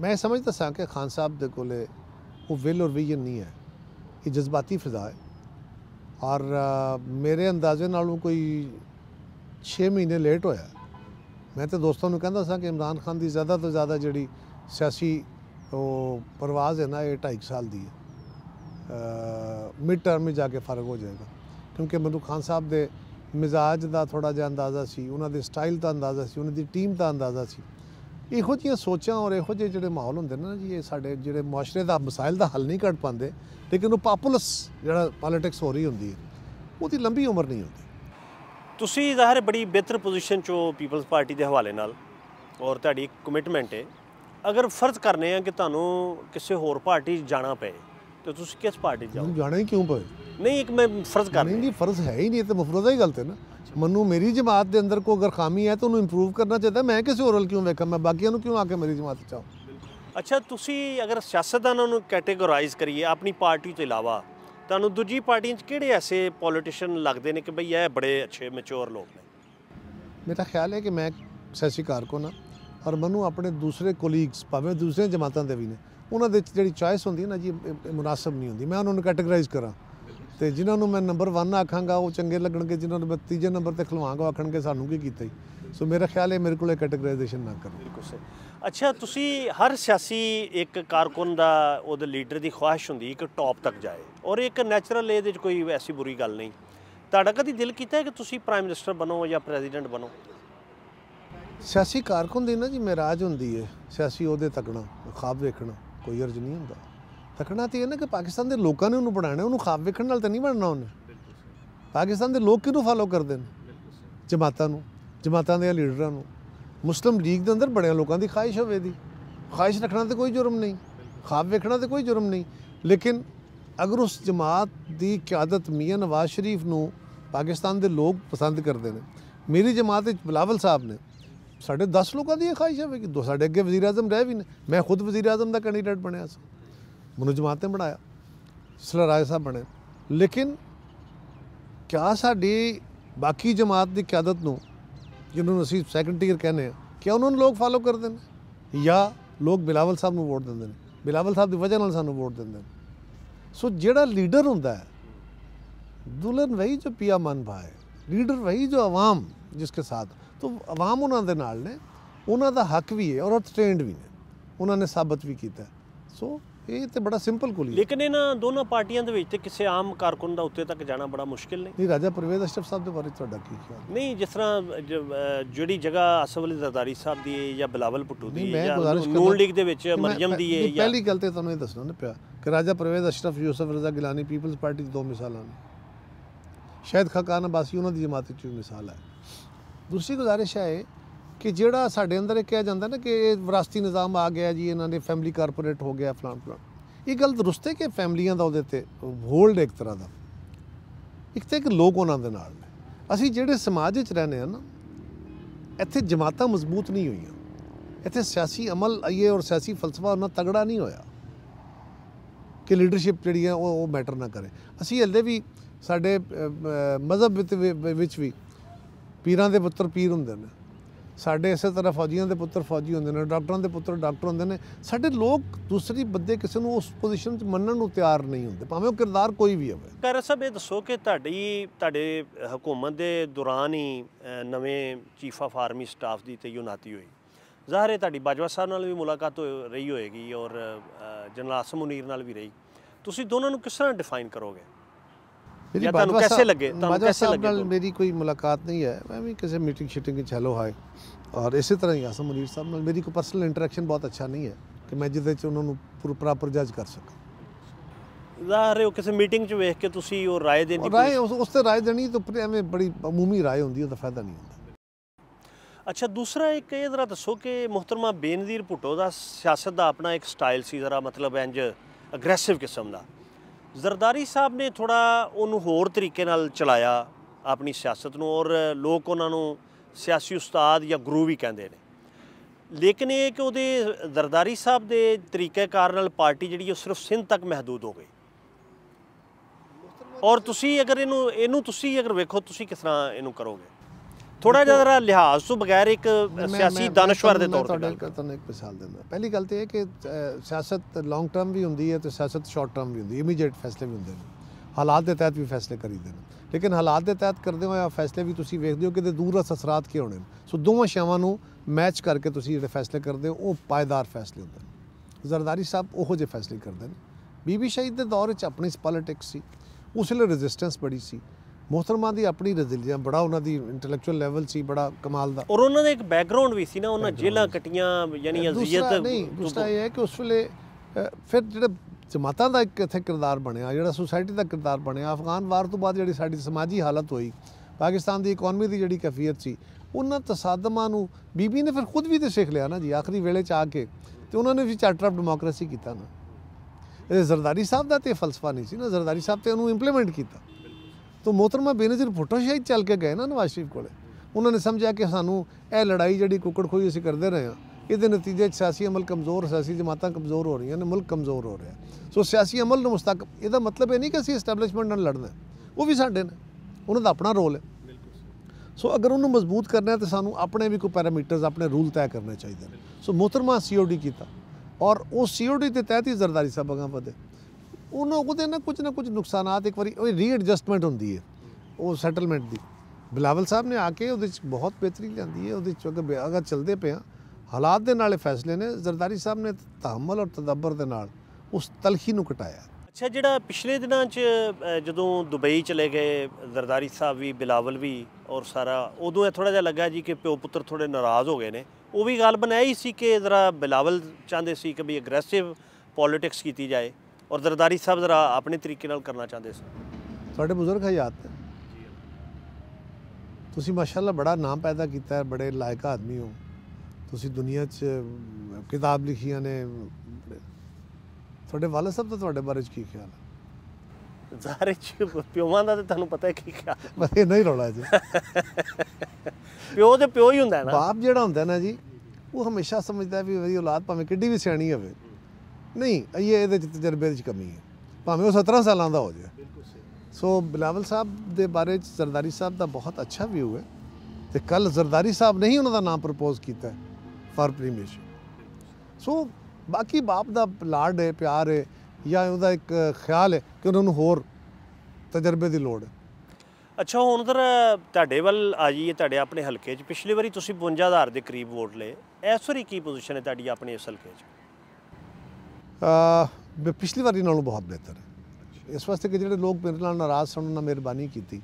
ਮੈਂ ਸਮਝਦਾ ਸਾਂ ਕਿ ਖਾਨ ਸਾਹਿਬ ਦੇ ਕੋਲੇ ਉਹ ਵਿਲ ਔਰ ਵਿਜਨ ਨਹੀਂ ਹੈ ਇਹ ਜਜ਼ਬਾਤੀ ਫਜ਼ਾ ਹੈ ਔਰ ਮੇਰੇ ਅੰਦਾਜ਼ੇ ਨਾਲੋਂ ਕੋਈ 6 ਮਹੀਨੇ ਲੇਟ ਹੋਇਆ ਮੈਂ ਤੇ ਦੋਸਤਾਂ ਨੂੰ ਕਹਿੰਦਾ ਸਾਂ ਕਿ ਇਮਰਾਨ ਖਾਨ ਦੀ ਜ਼ਿਆਦਾ ਤੋਂ ਜ਼ਿਆਦਾ ਜਿਹੜੀ ਸਿਆਸੀ ਉਹ ਪਰਵਾਜ਼ ਹੈ ਨਾ ਇਹ 2.5 ਸਾਲ ਦੀ ਹੈ ਮਿਡ ਟਰਮ ਵਿੱਚ ਜਾ ਕੇ ਫਰਕ ਹੋ ਜਾਏਗਾ ਕਿਉਂਕਿ ਮੈਨੂੰ ਖਾਨ ਸਾਹਿਬ ਦੇ ਮਿਜ਼ਾਜ ਦਾ ਥੋੜਾ ਜਿਹਾ ਅੰਦਾਜ਼ਾ ਸੀ ਉਹਨਾਂ ਦੇ ਸਟਾਈਲ ਦਾ ਅੰਦਾਜ਼ਾ ਸੀ ਉਹਨਾਂ ਦੀ ਟੀਮ ਦਾ ਅੰਦਾਜ਼ਾ ਸੀ ਇਹੋ ਜਿਹੀਆਂ ਸੋਚਾਂ ਔਰ ਇਹੋ ਜਿਹੇ ਜਿਹੜੇ ਮਾਹੌਲ ਹੁੰਦੇ ਨੇ ਨਾ ਜੀ ਇਹ ਸਾਡੇ ਜਿਹੜੇ ਮੁਆਸ਼ਰੇ ਦਾ ਮਸਾਇਲ ਦਾ ਹੱਲ ਨਹੀਂ ਕੱਢ ਪਾਉਂਦੇ ਲੇਕਿਨ ਉਹ ਪਾਪੂਲਸ ਜਿਹੜਾ ਪੋਲਿਟਿਕਸ ਹੋ ਰਹੀ ਹੁੰਦੀ ਹੈ ਉਹਦੀ ਲੰਬੀ ਉਮਰ ਨਹੀਂ ਹੁੰਦੀ ਤੁਸੀਂ ਜ਼ਾਹਰ ਬੜੀ ਬਿਹਤਰ ਪੋਜੀਸ਼ਨ 'ਚ ਹੋ ਪੀਪਲਸ ਪਾਰਟੀ ਦੇ ਹਵਾਲੇ ਨਾਲ ਔਰ ਤੁਹਾਡੀ ਕਮਿਟਮੈਂਟ ਹੈ ਅਗਰ ਫਰਜ਼ ਕਰਨੇ ਆ ਕਿ ਤੁਹਾਨੂੰ ਕਿਸੇ ਹੋਰ ਪਾਰਟੀ ਜਾਣਾ ਪਏ ਤੇ ਤੁਸੀਂ ਕਿਸ ਪਾਰਟੀ ਜਾਓ ਜਾਣਾ ਹੀ ਕਿਉਂ ਪਏ ਨਹੀਂ ਇੱਕ ਮੈਂ ਫਰਜ਼ ਕਰ ਨਹੀਂ ਨਹੀਂ ਫਰਜ਼ ਹੈ ਹੀ ਨਹੀਂ ਇਹ ਤਾਂ ਮਫਰਜ਼ਾ ਹੀ ਗਲਤ ਹੈ ਨਾ ਮੈਨੂੰ ਮੇਰੀ ਜਮਾਤ ਦੇ ਅੰਦਰ ਕੋ ਅਗਰ ਖਾਮੀ ਹੈ ਤਾਂ ਉਹਨੂੰ ਇੰਪਰੂਵ ਕਰਨਾ ਚਾਹੀਦਾ ਮੈਂ ਕਿਸੇ ਹੋਰਲ ਕਿਉਂ ਵੇਖਾਂ ਮੈਂ ਬਾਕੀਆਂ ਨੂੰ ਕਿਉਂ ਆ ਕੇ ਮੇਰੀ ਜਮਾਤ ਚਾਹੋ ਅੱਛਾ ਤੁਸੀਂ ਅਗਰ ਸਿਆਸਤਦਾਨਾਂ ਨੂੰ ਕੈਟੇਗੋਰਾਈਜ਼ ਕਰੀਏ ਆਪਣੀ ਪਾਰਟੀ ਤੋਂ ਇਲਾਵਾ ਤੁਹਾਨੂੰ ਦੂਜੀ ਪਾਰਟੀਆਂ 'ਚ ਕਿਹੜੇ ਐਸੇ ਪੋਲੀਟੀਸ਼ੀਅਨ ਲੱਗਦੇ ਨੇ ਕਿ ਭਈ ਇਹ ਬੜੇ ਅੱਛੇ ਮੈਚੁਰ ਲੋਕ ਨੇ ਮੇਰਾ ਖਿਆਲ ਹੈ ਕਿ ਮੈਂ ਸਿਆਸੀ ਕਾਰਕੁਨ ਹਾਂ ਔਰ ਮੈਨੂੰ ਆਪਣੇ ਦੂਸਰੇ ਕੋਲੀਗਸ ਭਾਵੇਂ ਦੂਸਰੇ ਜਮਾਤਾਂ ਦੇ ਵੀ ਨੇ ਉਹਨਾਂ ਦੇ ਜਿਹੜੀ ਚੁਆਇਸ ਹੁੰਦੀ ਹੈ ਨਾ ਜੀ ਮੁਨਾਸਬ ਨਹੀਂ ਹੁੰਦੀ ਮੈਂ ਉਹਨਾਂ ਨੂੰ ਕੈਟੇਗਰਾਈਜ਼ ਕਰਾਂ ਤੇ ਜਿਨ੍ਹਾਂ ਨੂੰ ਮੈਂ ਨੰਬਰ 1 ਆਖਾਂਗਾ ਉਹ ਚੰਗੇ ਲੱਗਣਗੇ ਜਿਨ੍ਹਾਂ ਨੂੰ ਮੈਂ ਤੀਜੇ ਨੰਬਰ ਤੇ ਖਲਵਾਂਗਾ ਆਖਣਗੇ ਸਾਨੂੰ ਕੀ ਕੀਤਾ ਸੋ ਮੇਰਾ ਖਿਆਲ ਹੈ ਮੇਰੇ ਕੋਲੇ ਕੈਟਾਗਰਾਈਜੇਸ਼ਨ ਨਾ ਕਰੋ ਬਿਲਕੁਲ ਸਹੀ ਅੱਛਾ ਤੁਸੀਂ ਹਰ ਸਿਆਸੀ ਇੱਕ ਕਾਰਕੁਨ ਦਾ ਉਹਦੇ ਲੀਡਰ ਦੀ ਖੁਆਇਸ਼ ਹੁੰਦੀ ਕਿ ਟੌਪ ਤੱਕ ਜਾਏ ਔਰ ਇੱਕ ਨੈਚੁਰਲ ਇਹਦੇ ਵਿੱਚ ਕੋਈ ਐਸੀ ਬੁਰੀ ਗੱਲ ਨਹੀਂ ਤੁਹਾਡਾ ਕਦੀ ਦਿਲ ਕੀਤਾ ਹੈ ਕਿ ਤੁਸੀਂ ਪ੍ਰਾਈਮ ਮਿਨਿਸਟਰ ਬਣੋ ਜਾਂ ਪ੍ਰੈਜ਼ੀਡੈਂਟ ਬਣੋ ਸਿਆਸੀ ਕਾਰਕੁਨ ਦੀ ਨਾ ਜੀ ਮਿਰਾਜ ਹੁੰਦੀ ਹੈ ਸਿਆਸੀ ਉਹਦੇ ਤੱਕਣਾ ਖਾਬ ਵੇਖਣਾ ਕੋਈ ਅਰਜ ਨਹੀਂ ਹੁੰਦਾ ਤਖਣਾ ਤੇ ਇਹ ਨਾ ਕਿ ਪਾਕਿਸਤਾਨ ਦੇ ਲੋਕਾਂ ਨੇ ਉਹਨੂੰ ਬਣਾਣਾ ਉਹਨੂੰ ਖਾਬ ਵੇਖਣ ਨਾਲ ਤਾਂ ਨਹੀਂ ਬਣਨਾ ਉਹਨੇ ਪਾਕਿਸਤਾਨ ਦੇ ਲੋਕ ਕਿਹਨੂੰ ਫਾਲੋ ਕਰਦੇ ਨੇ ਜਮਾਤਾਂ ਨੂੰ ਜਮਾਤਾਂ ਦੇ ਲੀਡਰਾਂ ਨੂੰ ਮੁਸਲਮ ਲੀਗ ਦੇ ਅੰਦਰ ਬੜਿਆਂ ਲੋਕਾਂ ਦੀ ਖਾਹਿਸ਼ ਹੋਵੇ ਦੀ ਖਾਹਿਸ਼ ਰੱਖਣਾ ਤੇ ਕੋਈ ਜੁਰਮ ਨਹੀਂ ਖਾਬ ਵੇਖਣਾ ਤੇ ਕੋਈ ਜੁਰਮ ਨਹੀਂ ਲੇਕਿਨ ਅਗਰ ਉਸ ਜਮਾਤ ਦੀ ਕਿਆਦਤ ਮੀਆਂ ਨਵਾਜ਼ ਸ਼ਰੀਫ ਨੂੰ ਪਾਕਿਸਤਾਨ ਦੇ ਲੋਕ ਪਸੰਦ ਕਰਦੇ ਨੇ ਮੇਰੀ ਜਮਾਤ ਵਿੱਚ ਬਲਾਵਲ ਸਾਹਿਬ ਨੇ ਸਾਡੇ 10 ਲੋਕਾਂ ਦੀ ਖਾਹਿਸ਼ ਹੈ ਕਿ ਦੋ ਸਾਡੇ ਅੱਗੇ ਵਜ਼ੀਰ ਆਜ਼ਮ ਰਹਿ ਵੀ ਨੇ ਮੈਂ ਖੁਦ ਵਜ਼ੀਰ ਆਜ਼ਮ ਦਾ ਕੈਂਡੀਡੇਟ ਬਣਿਆ ਸੀ ਮੈਨੂੰ ਜਮਾਤ ਨੇ ਬਣਾਇਆ ਸਲਾ ਰਾਏ ਸਾਹਿਬ ਬਣੇ ਲੇਕਿਨ ਕਿਆ ਸਾਡੀ ਬਾਕੀ ਜਮਾਤ ਦੀ ਕਿਆਦਤ ਨੂੰ ਜਿਹਨੂੰ ਅਸੀਂ ਸੈਕੰਡ ਟੀਅਰ ਕਹਿੰਦੇ ਆ ਕਿ ਉਹਨਾਂ ਨੂੰ ਲੋਕ ਫਾਲੋ ਕਰਦੇ ਨੇ ਜਾਂ ਲੋਕ ਬਿਲਾਵਲ ਸਾਹਿਬ ਨੂੰ ਵੋਟ ਦਿੰਦੇ ਨੇ ਬਿਲਾਵਲ ਸਾਹਿਬ ਦੀ ਵਜ੍ਹਾ ਨਾਲ ਸਾਨੂੰ ਵੋਟ ਦਿੰਦੇ ਨੇ ਸੋ ਜਿਹੜਾ ਲੀਡਰ ਹੁੰਦਾ ਹੈ ਦੁਲਨ ਵਹੀ ਜੋ ਪਿਆ ਮਨ ਭਾਏ ਲੀਡਰ ਵਹੀ ਜੋ ਆਵਾਮ ਜਿਸ ਕੇ ਸਾਥ ਤੋ ਆਵਾਮ ਉਹਨਾਂ ਦੇ ਨਾਲ ਨੇ ਉਹਨਾਂ ਦਾ ਹੱਕ ਵੀ ਹੈ ਔਰ ਟ੍ਰੇਨਡ ਵੀ ਨੇ ਉਹਨਾਂ ਨੇ ਸਾਬਤ ਵੀ ਕੀਤਾ ਸੋ ਇਹ ਤੇ ਬੜਾ ਸਿੰਪਲ ਕੁਲੀ ਲੇਕਿਨ ਇਹਨਾਂ ਦੋਨਾਂ ਪਾਰਟੀਆਂ ਦੇ ਵਿੱਚ ਤੇ ਕਿਸੇ ਆਮ ਕਾਰਕੁਨ ਦਾ ਉੱਤੇ ਤੱਕ ਜਾਣਾ ਬੜਾ ਮੁਸ਼ਕਿਲ ਨਹੀਂ ਨਹੀਂ ਰਾਜਾ ਪ੍ਰਵੇਦ ਅਸ਼ਰਫ ਸਾਹਿਬ ਦੇ ਬਾਰੇ ਤੁਹਾਡਾ ਕੀ ਖਿਆਲ ਨਹੀਂ ਜਿਸ ਤਰ੍ਹਾਂ ਜਿਹੜੀ ਜਗ੍ਹਾ ਅਸਵਲੀ ਜ਼ਰਦਾਰੀ ਸਾਹਿਬ ਦੀ ਹੈ ਜਾਂ ਬਲਾਵਲ ਪੁੱਟੂ ਦੀ ਹੈ ਜਾਂ ਨੂਨ ਲੀਗ ਦੇ ਵਿੱਚ ਮਰਜਮ ਦੀ ਹੈ ਜਾਂ ਪਹਿਲੀ ਗੱਲ ਤੇ ਤੁਹਾਨੂੰ ਇਹ ਦੱਸਣਾ ਨਾ ਪਿਆ ਕਿ ਰਾਜਾ ਪ੍ਰਵੇਦ ਅਸ਼ਰਫ ਯੂਸਫ ਰਜ਼ਾ ਗਿਲਾਨੀ ਪੀਪਲਜ਼ ਪਾਰਟੀ ਦੀ ਦੋ ਮਿਸਾਲਾਂ ਨੇ ਸ਼ਾਇਦ ਖਾਕਾਨ ਬਾਸੀ ਉਹਨਾਂ ਦੀ ਜਮਾਤ ਵਿੱਚ ਮਿਸਾਲ ਹੈ ਦੂਸਰੀ ਗੁਜ਼ਾਰਿਸ਼ ਹੈ ਕਿ ਜਿਹੜਾ ਸਾਡੇ ਅੰਦਰ ਇਹ ਕਿਹਾ ਜਾਂਦਾ ਨਾ ਕਿ ਇਹ ਵਿਰਾਸਤੀ ਨਿਜ਼ਾਮ ਆ ਗਿਆ ਜੀ ਇਹਨਾਂ ਨੇ ਫੈਮਿਲੀ ਕਾਰਪੋਰੇਟ ਹੋ ਗਿਆ ਫਲਾਣ ਫਲਾਣ ਇਹ ਗੱਲ ਦਰੁਸਤ ਹੈ ਕਿ ਫੈਮਲੀਆਂ ਦਾ ਉਹਦੇ ਤੇ ਹੋਲਡ ਇੱਕ ਤਰ੍ਹਾਂ ਦਾ ਇੱਕ ਤੇ ਇੱਕ ਲੋਕ ਉਹਨਾਂ ਦੇ ਨਾਲ ਅਸੀਂ ਜਿਹੜੇ ਸਮਾਜ ਵਿੱਚ ਰਹਨੇ ਆ ਨਾ ਇੱਥੇ ਜਮਾਤਾਂ ਮਜ਼ਬੂਤ ਨਹੀਂ ਹੋਈਆਂ ਇੱਥੇ ਸਿਆਸੀ ਅਮਲ ਆਈਏ ਔਰ ਸਿਆਸੀ ਫਲਸਫਾ ਉਹਨਾਂ ਤਗੜਾ ਨਹੀਂ ਹੋਇਆ ਕਿ ਲੀਡਰਸ਼ਿਪ ਜਿਹੜੀ ਆ ਉਹ ਉਹ ਮੈਟਰ ਨਾ ਕਰੇ ਅਸੀਂ ਹਲਦੇ ਵੀ ਸਾਡੇ ਮਜ਼ਹਬ ਵਿੱਚ ਵੀ ਪੀਰਾਂ ਦੇ ਪੁੱਤਰ ਪੀਰ ਹੁੰਦੇ ਨੇ ਸਾਡੇ ਇਸੇ ਤਰ੍ਹਾਂ ਫੌਜੀਆਂ ਦੇ ਪੁੱਤਰ ਫੌਜੀ ਹੁੰਦੇ ਨੇ ਡਾਕਟਰਾਂ ਦੇ ਪੁੱਤਰ ਡਾਕਟਰ ਹੁੰਦੇ ਨੇ ਸਾਡੇ ਲੋਕ ਦੂਸਰੀ ਬੰਦੇ ਕਿਸੇ ਨੂੰ ਉਸ ਪੋਜੀਸ਼ਨ 'ਚ ਮੰਨਣ ਨੂੰ ਤਿਆਰ ਨਹੀਂ ਹੁੰਦੇ ਭਾਵੇਂ ਉਹ ਕਿਰਦਾਰ ਕੋਈ ਵੀ ਹੋਵੇ ਕਰ ਸਭ ਇਹ ਦੱਸੋ ਕਿ ਤੁਹਾਡੀ ਤੁਹਾਡੇ ਹਕੂਮਤ ਦੇ ਦੌਰਾਨ ਹੀ ਨਵੇਂ ਚੀਫ ਆਫ ਆਰਮੀ ਸਟਾਫ ਦੀ ਤੈਨਾਤੀ ਹੋਈ ਜ਼ਾਹਰ ਹੈ ਤੁਹਾਡੀ ਬਾਜਵਾ ਸਾਹਿਬ ਨਾਲ ਵੀ ਮੁਲਾਕਾਤ ਰਹੀ ਹੋਏਗੀ ਔਰ ਜਨਰਲ ਆਸਮ ਮੁਨੀਰ ਨਾਲ ਵੀ ਰਹੀ ਤੁਸੀਂ ਦੋਨਾਂ ਨੂੰ ਕਿਸ ਤਰ੍ਹਾਂ ਡਿਫਾਈਨ ਕਰੋਗੇ ਮੇਰੀ ਤੁਹਾਨੂੰ ਕਿਵੇਂ ਲੱਗੇ ਤੁਹਾਨੂੰ ਲੱਗੇ लगे ਨਾਲ ਮੇਰੀ ਕੋਈ ਮੁਲਾਕਾਤ ਨਹੀਂ ਹੈ ਮੈਂ ਵੀ ਕਿਸੇ ਮੀਟਿੰਗ ਸ਼ੀਟਿੰਗ ਵਿੱਚ ਹੈਲੋ ਹਾਈ ਔਰ ਇਸੇ ਤਰ੍ਹਾਂ ਹੀ ਆਸਮ ਮਨੀਰ ਸਾਹਿਬ ਨਾਲ ਮੇਰੀ ਕੋਈ ਪਰਸਨਲ ਇੰਟਰੈਕਸ਼ਨ ਬਹੁਤ ਅੱਛਾ ਨਹੀਂ ਹੈ ਕਿ ਮੈਂ ਜਿਹਦੇ 'ਚ ਉਹਨਾਂ ਨੂੰ ਪੂਰਾ ਪ੍ਰੋਪਰ ਜੱਜ ਕਰ ਸਕਾਂ ਜ਼ਾਹਰ ਹੈ ਉਹ ਕਿਸੇ ਮੀਟਿੰਗ 'ਚ ਵੇਖ ਕੇ ਤੁਸੀਂ ਉਹ ਰਾਏ ਦੇਣੀ ਰਾਏ ਉਸ ਤੇ ਰਾਏ ਦੇਣੀ ਤਾਂ ਐਵੇਂ ਬੜੀ ਮੂਮੀ ਰਾਏ ਹੁੰਦੀ ਉਹਦਾ ਫਾਇਦਾ ਨਹੀਂ ਹੁੰਦਾ ਅੱਛਾ ਦੂਸਰਾ ਇੱਕ ਇਹ ਜ਼ਰਾ ਦੱਸੋ ਕਿ ਮੁਹਤਰਮਾ ਬੇਨਜ਼ੀਰ ਭੁੱਟੋ ਦਾ ਸਿਆਸਤ ਦਾ ਆਪਣਾ ਇੱਕ ਸਟਾਈਲ ਸੀ ਜ਼ਰਾ ਮਤਲਬ ਇੰਜ ਅਗਰੈਸਿਵ ਕਿਸਮ ਦਾ ਜ਼ਰਦਾਰੀ ਸਾਹਿਬ ਨੇ ਥੋੜਾ ਉਹਨੂੰ ਹੋਰ ਤਰੀਕੇ ਨਾਲ ਚਲਾਇਆ ਆਪਣੀ ਸਿਆਸਤ ਨੂੰ ਔਰ ਲੋਕ ਉਹਨਾਂ ਨੂੰ ਸਿਆਸੀ ਉਸਤਾਦ ਜਾਂ ਗੁਰੂ ਵੀ ਕਹਿੰਦੇ ਨੇ ਲੇਕਿਨ ਇਹ ਕਿ ਉਹਦੇ ਜ਼ਰਦਾਰੀ ਸਾਹਿਬ ਦੇ ਤਰੀਕੇ ਨਾਲ ਪਾਰਟੀ ਜਿਹੜੀ ਉਹ ਸਿਰਫ ਸਿੰਧ ਤੱਕ ਮਹਦੂਦ ਹੋ ਗਈ ਔਰ ਤੁਸੀਂ ਅਗਰ ਇਹਨੂੰ ਇਹਨੂੰ ਤੁਸੀਂ ਅਗਰ ਵੇਖੋ ਤੁਸੀਂ ਕਿਸ ਤਰ੍ਹਾਂ ਇਹਨੂੰ ਕਰੋਗੇ ਥੋੜਾ ਜਿਹਾ ਜ਼ਰਾ ਲਿਹਾਜ਼ ਤੋਂ ਬਗੈਰ ਇੱਕ ਸਿਆਸੀ ਦਾਨਸ਼ਵਰ ਦੇ ਤੌਰ ਤੇ ਗੱਲ ਕਰਦਾ ਤੁਹਾਨੂੰ ਇੱਕ ਮਿਸਾਲ ਦਿੰਦਾ ਪਹਿਲੀ ਗੱਲ ਤੇ ਇਹ ਕਿ ਸਿਆਸਤ ਲੌਂਗ ਟਰਮ ਵੀ ਹੁੰਦੀ ਹੈ ਤੇ ਸਿਆਸਤ ਸ਼ਾਰਟ ਟਰਮ ਵੀ ਹੁੰਦੀ ਹੈ ਇਮੀਡੀਏਟ ਫੈਸਲੇ ਵੀ ਹੁੰਦੇ ਨੇ ਹਾਲਾਤ ਦੇ ਤਹਿਤ ਵੀ ਫੈਸਲੇ ਕਰੀਦੇ ਨੇ ਲੇਕਿਨ ਹਾਲਾਤ ਦੇ ਤਹਿਤ ਕਰਦੇ ਹੋਏ ਆ ਫੈਸਲੇ ਵੀ ਤੁਸੀਂ ਵੇਖਦੇ ਹੋ ਤੇ ਦੂਰ ਅਸਰਸਰਾਤ ਕੀ ਹੋਣੇ ਸੋ ਦੋਵਾਂ ਸ਼ਾਵਾਂ ਨੂੰ ਮੈਚ ਕਰਕੇ ਤੁਸੀਂ ਜਿਹੜੇ ਫੈਸਲੇ ਕਰਦੇ ਹੋ ਉਹ ਪਾਇਦਾਰ ਫੈਸਲੇ ਹੁੰਦੇ ਨੇ ਜ਼ਰਦਾਰੀ ਸਾਹਿਬ ਉਹੋ ਜਿਹੇ ਫੈਸਲੇ ਕਰਦੇ ਨੇ ਬੀਬੀ ਸ਼ਹੀਦ ਦੇ ਦੌਰ ਵਿੱਚ ਆਪਣੀ ਪੋਲਿਟਿਕਸ ਸੀ ਉਸ ਲਈ ਰੈਜ਼ਿਸਟੈਂਸ ਬੜੀ ਸੀ ਮੋਹਤਰਮਾ ਦੀ ਆਪਣੀ ਰੈਜ਼ਿਲੀਅੰਸ ਬੜਾ ਉਹਨਾਂ ਦੀ ਇੰਟੈਲੈਕਚੁਅਲ ਲੈਵਲ ਸੀ ਬੜਾ ਕਮਾਲ ਦਾ ਔਰ ਉਹਨਾਂ ਦਾ ਇੱਕ ਬੈਕਗ੍ਰਾਉਂਡ ਵੀ ਸੀ ਨਾ ਉਹਨਾਂ ਜੇਲਾਂ ਕਟੀਆਂ ਯਾਨੀ ਅਜ਼ੀਅਤ ਦੂਸਰਾ ਇਹ ਹੈ ਕਿ ਉਸ ਵੇਲੇ ਫਿਰ ਜਿਹੜਾ ਜਮਾਤਾਂ ਦਾ ਇੱਕ ਇੱਥੇ ਕਿਰਦਾਰ ਬਣਿਆ ਜਿਹੜਾ ਸੋਸਾਇਟੀ ਦਾ ਕਿਰਦਾਰ ਬਣਿਆ ਅਫਗਾਨ ਵਾਰ ਤੋਂ ਬਾਅਦ ਜਿਹੜੀ ਸਾਡੀ ਸਮਾਜੀ ਹਾਲਤ ਹੋਈ ਪਾਕਿਸਤਾਨ ਦੀ ਇਕਨੋਮੀ ਦੀ ਜਿਹੜੀ ਕਫੀਅਤ ਸੀ ਉਹਨਾਂ ਤਸਾਦਮਾਂ ਨੂੰ ਬੀਬੀ ਨੇ ਫਿਰ ਖੁਦ ਵੀ ਤੇ ਸਿੱਖ ਲਿਆ ਨਾ ਜੀ ਆਖਰੀ ਵੇਲੇ ਚ ਆ ਕੇ ਤੇ ਉਹਨਾਂ ਨੇ ਵੀ ਚਾਰਟਰ ਆਫ ਡੈਮੋਕ੍ਰੇਸੀ ਕੀਤਾ ਨਾ ਇਹ ਜ਼ਰਦਾਰੀ ਸਾਹਿਬ ਦਾ ਤੇ ਫਲਸਫਾ ਨਹੀਂ ਸੀ ਨਾ ਜ਼ਰਦਾਰੀ ਸਾਹਿਬ ਤੇ ਉਹਨੂੰ ਇੰਪਲੀਮੈਂਟ ਕੀਤਾ ਤੋਂ ਮੋਤਰਮਾ ਬੇਨਜ਼ੀਰ ਭੁੱਟੋ ਸ਼ਾਹੀ ਚੱਲ ਕੇ ਗਏ ਨਾ ਨਵਾਜ਼ ਸ਼ਰੀਫ ਕੋਲੇ ਉਹਨਾਂ ਨੇ ਸਮਝਿਆ ਕਿ ਸਾਨੂੰ ਇਹ ਲੜਾਈ ਜਿਹੜੀ ਕੁਕੜ ਖੋਈ ਅਸੀਂ ਕਰਦੇ ਰਹੇ ਹਾਂ ਇਹਦੇ ਨਤੀਜੇ ਸਿਆਸੀ ਅਮਲ ਕਮਜ਼ੋਰ ਸਿਆਸੀ ਜਮਾਤਾਂ ਕਮਜ਼ੋਰ ਹੋ ਰਹੀਆਂ ਨੇ ਮੁਲਕ ਕਮਜ਼ੋਰ ਹੋ ਰਿਹਾ ਸੋ ਸਿਆਸੀ ਅਮਲ ਨੂੰ ਮੁਸਤਕ ਇਹਦਾ ਮਤਲਬ ਇਹ ਨਹੀਂ ਕਿ ਅਸੀਂ ਐਸਟੈਬਲਿਸ਼ਮੈਂਟ ਨਾਲ ਲੜਨਾ ਉਹ ਵੀ ਸਾਡੇ ਨੇ ਉਹਨਾਂ ਦਾ ਆਪਣਾ ਰੋਲ ਹੈ ਸੋ ਅਗਰ ਉਹਨੂੰ ਮਜ਼ਬੂਤ ਕਰਨਾ ਹੈ ਤਾਂ ਸਾਨੂੰ ਆਪਣੇ ਵੀ ਕੋਈ ਪੈਰਾਮੀਟਰਸ ਆਪਣੇ ਰੂਲ ਤੈਅ ਕਰਨੇ ਚਾਹੀਦੇ ਨੇ ਸੋ ਮੋਤਰਮਾ ਸੀਓਡੀ ਕੀਤਾ ਔਰ ਉਹ ਸੀਓਡੀ ਦੇ ਤਹਿਤ ਹੀ ਜ਼ਰਦਾਰੀ ਸਾਹਿਬ ਅਗਾਂ ਵਧੇ ਉਹਨਾਂ ਉਹਦੇ ਨਾਲ ਕੁਝ ਨਾ ਕੁਝ ਨੁਕਸਾਨਾਂ ਇੱਕ ਵਾਰੀ ਉਹ ਰੀਐਡਜਸਟਮੈਂਟ ਹੁੰਦੀ ਹੈ ਉਹ ਸੈਟਲਮੈਂਟ ਦੀ ਬਿਲਾਵਲ ਸਾਹਿਬ ਨੇ ਆ ਕੇ ਉਹਦੇ ਵਿੱਚ ਬਹੁਤ ਬਿਹਤਰੀ ਲਿਆਂਦੀ ਹੈ ਉਹਦੇ ਚ ਅਗਰ ਅਗਰ ਚਲਦੇ ਪਿਆ ਹਾਲਾਤ ਦੇ ਨਾਲੇ ਫੈਸਲੇ ਨੇ ਜ਼ਰਦਾਰੀ ਸਾਹਿਬ ਨੇ ਤਹਮਲ ਔਰ ਤਦਬਰ ਦੇ ਨਾਲ ਉਸ ਤਲਖੀ ਨੂੰ ਘਟਾਇਆ ਅੱਛਾ ਜਿਹੜਾ ਪਿਛਲੇ ਦਿਨਾਂ 'ਚ ਜਦੋਂ ਦੁਬਈ ਚਲੇ ਗਏ ਜ਼ਰਦਾਰੀ ਸਾਹਿਬ ਵੀ ਬਿਲਾਵਲ ਵੀ ਔਰ ਸਾਰਾ ਉਦੋਂ ਇਹ ਥੋੜਾ ਜਿਹਾ ਲੱਗਾ ਜੀ ਕਿ ਪਿਓ ਪੁੱਤਰ ਥੋੜੇ ਨਾਰਾਜ਼ ਹੋ ਗਏ ਨੇ ਉਹ ਵੀ ਗੱਲ ਬਣਾਈ ਸੀ ਕਿ ਜ਼ਰਾ ਬਿਲਾਵਲ ਚਾਹੁੰਦੇ ਸੀ ਕਿ ਵੀ ਐਗਰੈਸਿਵ ਪੋਲਿਟਿਕਸ ਕੀਤੀ ਜਾਏ ਔਰ ਦਰਦਾਰੀ ਸਾਹਿਬ ਜ਼ਰਾ ਆਪਣੇ ਤਰੀਕੇ ਨਾਲ ਕਰਨਾ ਚਾਹੁੰਦੇ ਸੀ ਤੁਹਾਡੇ ਬਜ਼ੁਰਗ ਹਯਾਤ ਤੁਸੀਂ ਮਾਸ਼ਾਅੱਲਾ ਬੜਾ ਨਾਮ ਪੈਦਾ ਕੀਤਾ ਹੈ ਬੜੇ ਲਾਇਕ ਆਦਮੀ ਹੋ ਤੁਸੀਂ ਦੁਨੀਆ 'ਚ ਕਿਤਾਬ ਲਿਖੀਆਂ ਨੇ ਤੁਹਾਡੇ ਵਾਲਦ ਸਾਹਿਬ ਦਾ ਤੁਹਾਡੇ ਬਾਰੇ 'ਚ ਕੀ ਖਿਆਲ ਹੈ ਜ਼ਾਹਰ ਚ ਪਿਓਾਂ ਦਾ ਤੇ ਤੁਹਾਨੂੰ ਪਤਾ ਹੈ ਕੀ ਖਿਆਲ ਬਸ ਇਹ ਨਹੀਂ ਰੌਲਾ ਜੀ ਪਿਓ ਤੇ ਪਿਓ ਹੀ ਹੁੰਦਾ ਨਾ ਬਾਪ ਜਿਹੜਾ ਹੁੰਦਾ ਨਾ ਜੀ ਉਹ ਹਮੇਸ਼ਾ ਸਮਝਦਾ ਵੀ ਉਹਦੀ ਔਲਾਦ ਭਾਵੇਂ ਕਿੱਡੀ ਵੀ ਸਿਆਣੀ ਹੋਵੇ ਨਹੀਂ ਇਹ ਇਹਦੇ ਚ ਤਜਰਬੇ ਦੀ ਕਮੀ ਹੈ ਭਾਵੇਂ ਉਹ 17 ਸਾਲਾਂ ਦਾ ਹੋ ਜਾਵੇ ਸੋ ਬਿਲਾਵਲ ਸਾਹਿਬ ਦੇ ਬਾਰੇ ਚ ਸਰਦਾਰੀ ਸਾਹਿਬ ਦਾ ਬਹੁਤ ਅੱਛਾ ਵਿਊ ਹੈ ਤੇ ਕੱਲ ਜ਼ਰਦਾਰੀ ਸਾਹਿਬ ਨਹੀਂ ਉਹਨਾਂ ਦਾ ਨਾਮ ਪ੍ਰਪੋਜ਼ ਕੀਤਾ ਹੈ ਫਾਰ ਪ੍ਰੀਮੀਸ਼ਨ ਸੋ ਬਾਕੀ ਬਾਪ ਦਾ ਲਾਡ ਹੈ ਪਿਆਰ ਹੈ ਜਾਂ ਉਹਦਾ ਇੱਕ ਖਿਆਲ ਹੈ ਕਿ ਉਹਨਾਂ ਨੂੰ ਹੋਰ ਤਜਰਬੇ ਦੀ ਲੋੜ ਹੈ ਅੱਛਾ ਹੁਣ ਉਧਰ ਤੁਹਾਡੇ ਵੱਲ ਆ ਜਾਈਏ ਤੁਹਾਡੇ ਆਪਣੇ ਹਲਕੇ 'ਚ ਪਿਛਲੀ ਵਾਰੀ ਤੁਸੀਂ 52000 ਦੇ ਕਰੀਬ ਵੋਟ ਲਏ ਐਸ ਵਾਰੀ ਕੀ ਪੋਜੀਸ਼ਨ ਹੈ ਤੁਹਾਡੀ ਆਪਣੇ ਇਸ ਹਲਕੇ 'ਚ ਪਿਛਲੀ ਵਾਰੀ ਨਾਲੋਂ ਬਹੁਤ ਬਿਹਤਰ ਹੈ ਇਸ ਵਾਸਤੇ ਕਿ ਜਿਹੜੇ ਲੋਕ ਮੇਰੇ ਨਾਲ ਨਾਰਾਜ਼ ਸਨ ਉਹਨਾਂ ਨੇ ਮਿਹਰਬਾਨੀ ਕੀਤੀ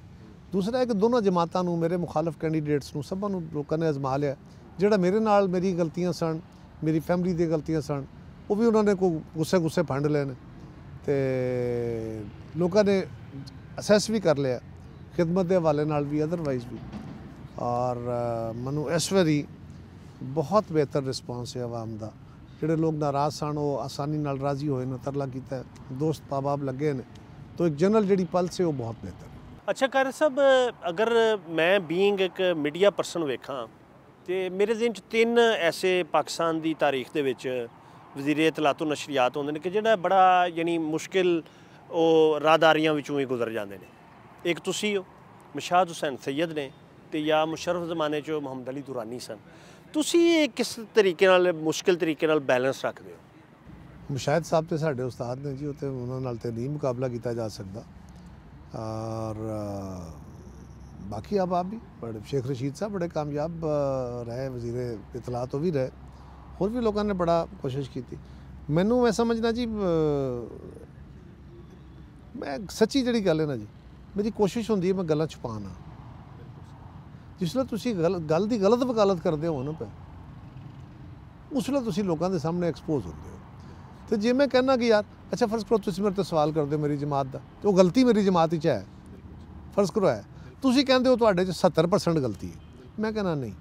ਦੂਸਰਾ ਇੱਕ ਦੋਨਾਂ ਜਮਾਤਾਂ ਨੂੰ ਮੇਰੇ ਮੁਖਾਲਫ ਕੈਂਡੀਡੇਟਸ ਨੂੰ ਸਭਾਂ ਨੂੰ ਲੋਕਾਂ ਨੇ ਅਜ਼ਮਾ ਲਿਆ ਜਿਹੜਾ ਮੇਰੇ ਨਾਲ ਮੇਰੀ ਗਲਤੀਆਂ ਸਨ ਮੇਰੀ ਫੈਮਿਲੀ ਦੀਆਂ ਗਲਤੀਆਂ ਸਨ ਉਹ ਵੀ ਉਹਨਾਂ ਨੇ ਕੋ ਗੁੱਸੇ ਗੁੱਸੇ ਫੰਡ ਲਏ ਨੇ ਤੇ ਲੋਕਾਂ ਨੇ ਅਸੈਸ ਵੀ ਕਰ ਲਿਆ ਖਿਦਮਤ ਦੇ ਹਵਾਲੇ ਨਾਲ ਵੀ ਅਦਰਵਾਈਜ਼ ਵੀ ਔਰ ਮਨੂੰ ਇਸ ਵਾਰੀ ਬਹੁਤ ਬਿਹਤਰ ਰਿਸਪਾਂਸ ਹੈ ਆਵਾਮ ਦਾ ਜਿਹੜੇ ਲੋਕ ਨਾਰਾਜ਼ ਸਨ ਉਹ ਆਸਾਨੀ ਨਾਲ ਰਾਜ਼ੀ ਹੋਏ ਨੇ ਤਰਲਾ ਕੀਤਾ ਦੋਸਤ ਪਾਬਾਬ ਲੱਗੇ ਨੇ ਤੋ ਇੱਕ ਜਨਰਲ ਜਿਹੜੀ ਪਲਸ ਹੈ ਉਹ ਬਹੁਤ ਬਿਹਤਰ ਅੱਛਾ ਕਰ ਸਭ ਅਗਰ ਮੈਂ ਬੀਇੰਗ ਇੱਕ ਮੀਡੀਆ ਪਰਸਨ ਵੇਖਾਂ ਤੇ ਮੇਰੇ ਜ਼ਿਹਨ ਚ ਤਿੰਨ ਐਸੇ ਪਾਕਿਸਤਾਨ ਦੀ ਤਾਰੀਖ ਦੇ ਵਿੱਚ ਵਜ਼ੀਰੇ ਇਤਲਾਤੋ ਨਸ਼ਰੀਆਤ ਹੁੰਦੇ ਨੇ ਕਿ ਜਿਹੜਾ ਬੜਾ ਯਾਨੀ ਮੁਸ਼ਕਿਲ ਉਹ ਰਾਦਾਰੀਆਂ ਵਿੱਚੋਂ ਹੀ ਗੁਜ਼ਰ ਜਾਂਦੇ ਨੇ ਇੱਕ ਤੁਸੀਂ ਹੋ ਮਸ਼ਾਦ ਹੁਸੈਨ ਸੈਦ ਨੇ ਤੇ ਜਾਂ ਮੁਸ਼ਰਫ ਜ਼ਮਾਨੇ 'ਚ ਮੁਹੰਮਦ ਅਲੀ ਦੁਰਾਨੀ ਸਨ ਤੁਸੀਂ ਇਹ ਕਿਸ ਤਰੀਕੇ ਨਾਲ ਮੁਸ਼ਕਿਲ ਤਰੀਕੇ ਨਾਲ ਬੈਲੈਂਸ ਰੱਖਦੇ ਹੋ ਮੁਸ਼ਾਹਿਦ ਸਾਹਿਬ ਤੇ ਸਾਡੇ ਉਸਤਾਦ ਨੇ ਜੀ ਉਤੇ ਉਹਨਾਂ ਨਾਲ ਤੇ ਨਹੀਂ ਮੁਕਾਬਲਾ ਕੀਤਾ ਜਾ ਸਕਦਾ ਔਰ ਬਾਕੀ ਆਪ ਆਪ ਵੀ ਬੜੇ ਸ਼ੇਖ ਰਸ਼ੀਦ ਸਾਹਿਬ ਬੜੇ ਕਾਮਯਾਬ ਰਹੇ ਵਜ਼ੀਰ ਇਤਲਾਹ ਤੋਂ ਵੀ ਰਹੇ ਹੋਰ ਵੀ ਲੋਕਾਂ ਨੇ ਬੜਾ ਕੋਸ਼ਿਸ਼ ਕੀਤੀ ਮੈਨੂੰ ਮੈਂ ਸਮਝਦਾ ਜੀ ਮੈਂ ਸੱਚੀ ਜਿਹੜੀ ਗੱਲ ਹੈ ਨਾ ਜੀ ਮੇਰੀ ਕੋਸ਼ਿਸ਼ ਹੁੰਦੀ ਹੈ ਮੈਂ ਗੱਲਾਂ ਛੁਪਾਣਾ ਜਿਸ ਵੇਲੇ ਤੁਸੀਂ ਗੱਲ ਦੀ ਗਲਤ ਵਕਾਲਤ ਕਰਦੇ ਹੋ ਨਾ ਪੈ ਉਸ ਵੇਲੇ ਤੁਸੀਂ ਲੋਕਾਂ ਦੇ ਸਾਹਮਣੇ ਐਕਸਪੋਜ਼ ਹੁੰਦੇ ਹੋ ਤੇ ਜੇ ਮੈਂ ਕਹਿਣਾ ਕਿ ਯਾਰ ਅੱਛਾ ਫਰਜ਼ ਕਰੋ ਤੁਸੀਂ ਮੇਰੇ ਤੋਂ ਸਵਾਲ ਕਰਦੇ ਹੋ ਮੇਰੀ ਜਮਾਤ ਦਾ ਤੇ ਉਹ ਗਲਤੀ ਮੇਰੀ ਜਮਾਤ ਵਿੱਚ ਹੈ ਫਰਜ਼ ਕਰੋ ਹੈ ਤੁਸੀਂ ਕਹਿੰਦੇ ਹੋ ਤੁਹਾਡੇ 'ਚ 70% ਗਲਤੀ ਹੈ ਮੈਂ ਕਹਿੰਦਾ ਨਹੀਂ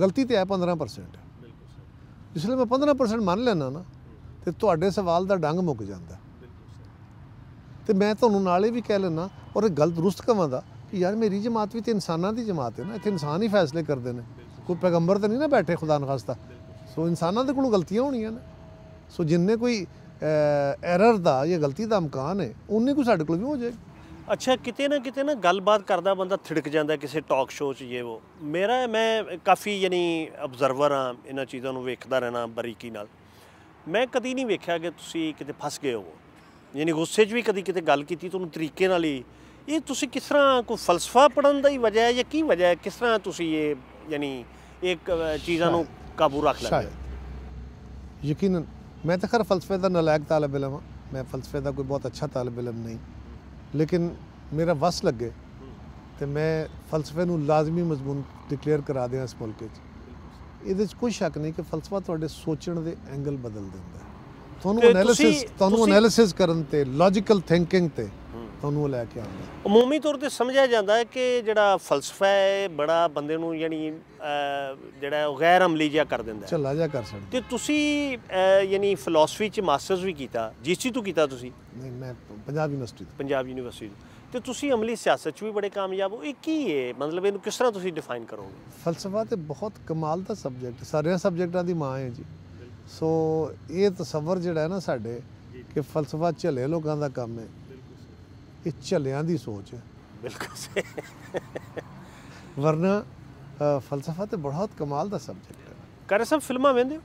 ਗਲਤੀ ਤੇ ਹੈ 15% ਬਿਲਕੁਲ ਜਿਸ ਵੇਲੇ ਮੈਂ 15% ਮੰਨ ਲੈਣਾ ਨਾ ਤੇ ਤੁਹਾਡੇ ਸਵਾਲ ਦਾ ਡੰਗ ਮੁੱਕ ਜਾਂਦਾ ਤੇ ਮੈਂ ਤੁਹਾਨੂੰ ਨਾਲੇ ਵੀ ਕਹਿ ਲੈਣਾ ਔਰ ਇਹ ਰੁਸਤ ਦਰੁਸਤ ਕਵਾਂਦਾ ਕਿ ਯਾਰ ਮੇਰੀ ਜਮਾਤ ਵੀ ਤੇ ਇਨਸਾਨਾਂ ਦੀ ਜਮਾਤ ਹੈ ਨਾ ਇੱਥੇ ਇਨਸਾਨ ਹੀ ਫੈਸਲੇ ਕਰਦੇ ਨੇ ਕੋਈ ਪੈਗੰਬਰ ਤਾਂ ਨਹੀਂ ਨਾ ਬੈਠੇ ਖੁਦਾ ਖਾਸਤਾ ਸੋ ਇਨਸਾਨਾਂ ਦੇ ਕੋਲੋਂ ਗਲਤੀਆਂ ਹੋਣੀਆਂ ਨੇ ਸੋ ਜਿੰਨੇ ਕੋਈ ਐਰਰ ਦਾ ਜਾਂ ਗਲਤੀ ਦਾ ਇਮਕਾਨ ਹੈ ਉਹਨੇ ਕੋਈ ਸਾਡੇ ਕੋਲ ਵੀ ਹੋ ਜਾਏ ਅੱਛਾ ਕਿਤੇ ਨਾ ਕਿਤੇ ਨਾ ਗੱਲਬਾਤ ਕਰਦਾ ਬੰਦਾ ਥੜਕ ਜਾਂਦਾ ਕਿਸੇ ਟਾਕ ਸ਼ੋਅ 'ਚ ਇਹ ਉਹ ਮੇਰਾ ਮੈਂ ਕਾਫੀ ਯਾਨੀ ਅਬਜ਼ਰਵਰ ਆ ਇਹਨਾਂ ਚੀਜ਼ਾਂ ਨੂੰ ਵੇਖਦਾ ਰਹਿਣਾ ਬਰੀਕੀ ਨਾਲ ਮੈਂ ਕਦੀ ਨਹੀਂ ਵੇਖਿਆ ਕਿ ਤੁਸੀਂ ਕਿਤੇ ਫਸ ਗਏ ਹੋ ਯਾਨੀ ਗੁੱਸੇ 'ਚ ਵੀ ਕਦੀ ਕਿਤੇ ਗੱਲ ਕੀਤੀ ਤੁਹਾਨੂੰ ਤਰੀਕੇ ਨਾਲ ਹੀ ਇਹ ਤੁਸੀਂ ਕਿਸ ਤਰ੍ਹਾਂ ਕੋਈ ਫਲਸਫਾ ਪੜਨ ਦਾ ਹੀ ਵਜ੍ਹਾ ਹੈ ਜਾਂ ਕੀ ਵਜ੍ਹਾ ਹੈ ਕਿਸ ਤਰ੍ਹਾਂ ਤੁਸੀਂ ਇਹ ਯਾਨੀ ਇੱਕ ਚੀਜ਼ਾਂ ਨੂੰ ਕਾਬੂ ਰੱਖ ਲੈਂਦੇ ਹੋ ਯਕੀਨਨ ਮੈਂ ਤਾਂ ਖਰ ਫਲਸਫੇ ਦਾ ਨਲਾਇਕ ਤਾਲਬ ਇਲਮ ਹਾਂ ਮੈਂ ਫਲਸਫੇ ਦਾ ਕੋਈ ਬਹੁਤ ਅੱਛਾ ਤਾਲਬ ਇਲਮ ਨਹੀਂ ਲੇਕਿਨ ਮੇਰਾ ਵਸ ਲੱਗੇ ਤੇ ਮੈਂ ਫਲਸਫੇ ਨੂੰ ਲਾਜ਼ਮੀ ਮਜ਼ਮੂਨ ਡਿਕਲੇਅਰ ਕਰਾ ਦਿਆਂ ਇਸ ਮੁਲਕ ਵਿੱਚ ਇਹਦੇ ਵਿੱਚ ਕੋਈ ਸ਼ੱਕ ਨਹੀਂ ਕਿ ਫਲਸਫਾ ਤੁਹਾਡੇ ਸੋਚਣ ਦੇ ਐਂਗਲ ਬਦਲ ਦਿੰਦਾ ਤੁਹਾਨੂੰ ਐਨਾਲਿਸਿਸ ਤੁਹਾਨੂੰ ਐਨਾਲਿਸਿਸ ਕਰਨ ਤੇ ਲੌਜੀਕਲ ਥਿੰਕਿੰਗ ਤੇ ਤੁਹਾਨੂੰ ਉਹ ਲੈ ਕੇ ਆਉਂਦਾ ਉਮੂਮੀ ਤੌਰ ਤੇ ਸਮਝਿਆ ਜਾਂਦਾ ਹੈ ਕਿ ਜਿਹੜਾ ਫਲਸਫਾ ਹੈ ਬੜਾ ਬੰਦੇ ਨੂੰ ਯਾਨੀ ਜਿਹੜਾ ਉਹ ਗੈਰ ਅਮਲੀ ਜਿਹਾ ਕਰ ਦਿੰਦਾ ਚੱਲਾ ਜਾ ਕਰ ਸਕਦਾ ਤੇ ਤੁਸੀਂ ਯਾਨੀ ਫਿਲਾਸਫੀ ਚ ਮਾਸਟਰਸ ਵੀ ਕੀਤਾ ਜਿਸ ਚੀ ਤੂੰ ਕੀਤਾ ਤੁਸੀਂ ਨਹੀਂ ਮੈਂ ਪੰਜਾਬ ਯੂਨੀਵਰਸਿਟੀ ਪੰਜਾਬ ਯੂਨੀਵਰਸਿਟੀ ਤੇ ਤੁਸੀਂ ਅਮਲੀ ਸਿਆਸਤ ਚ ਵੀ ਬੜੇ ਕਾਮਯਾਬ ਹੋ ਇਹ ਕੀ ਹੈ ਮਤਲਬ ਇਹਨੂੰ ਕਿਸ ਤਰ੍ਹਾਂ ਤੁਸੀਂ ਡਿਫਾਈਨ ਕਰੋਗੇ ਫਲਸਫਾ ਤੇ ਬਹੁਤ ਕਮਾਲ ਦਾ ਸਬਜੈਕਟ ਸਾਰੇ ਸਬਜੈਕਟਾਂ ਦੀ ਮਾਂ ਹੈ ਜੀ ਸੋ ਇਹ ਤਸਵਰ ਜਿਹੜਾ ਹੈ ਨਾ ਸਾਡੇ ਕਿ ਫਲਸਫਾ ਝੱਲੇ ਲੋਕਾਂ ਦਾ ਕੰਮ ਹੈ ਇਹ ਝੱਲਿਆਂ ਦੀ ਸੋਚ ਹੈ ਬਿਲਕੁਲ ਸਹੀ ਵਰਨਾ ਫਲਸਫਾ ਤੇ ਬਹੁਤ ਕਮਾਲ ਦਾ ਸਬਜੈਕਟ ਹੈ ਕਰੇ ਸਭ ਫਿਲਮਾਂ ਵੇਂਦੇ ਹੋ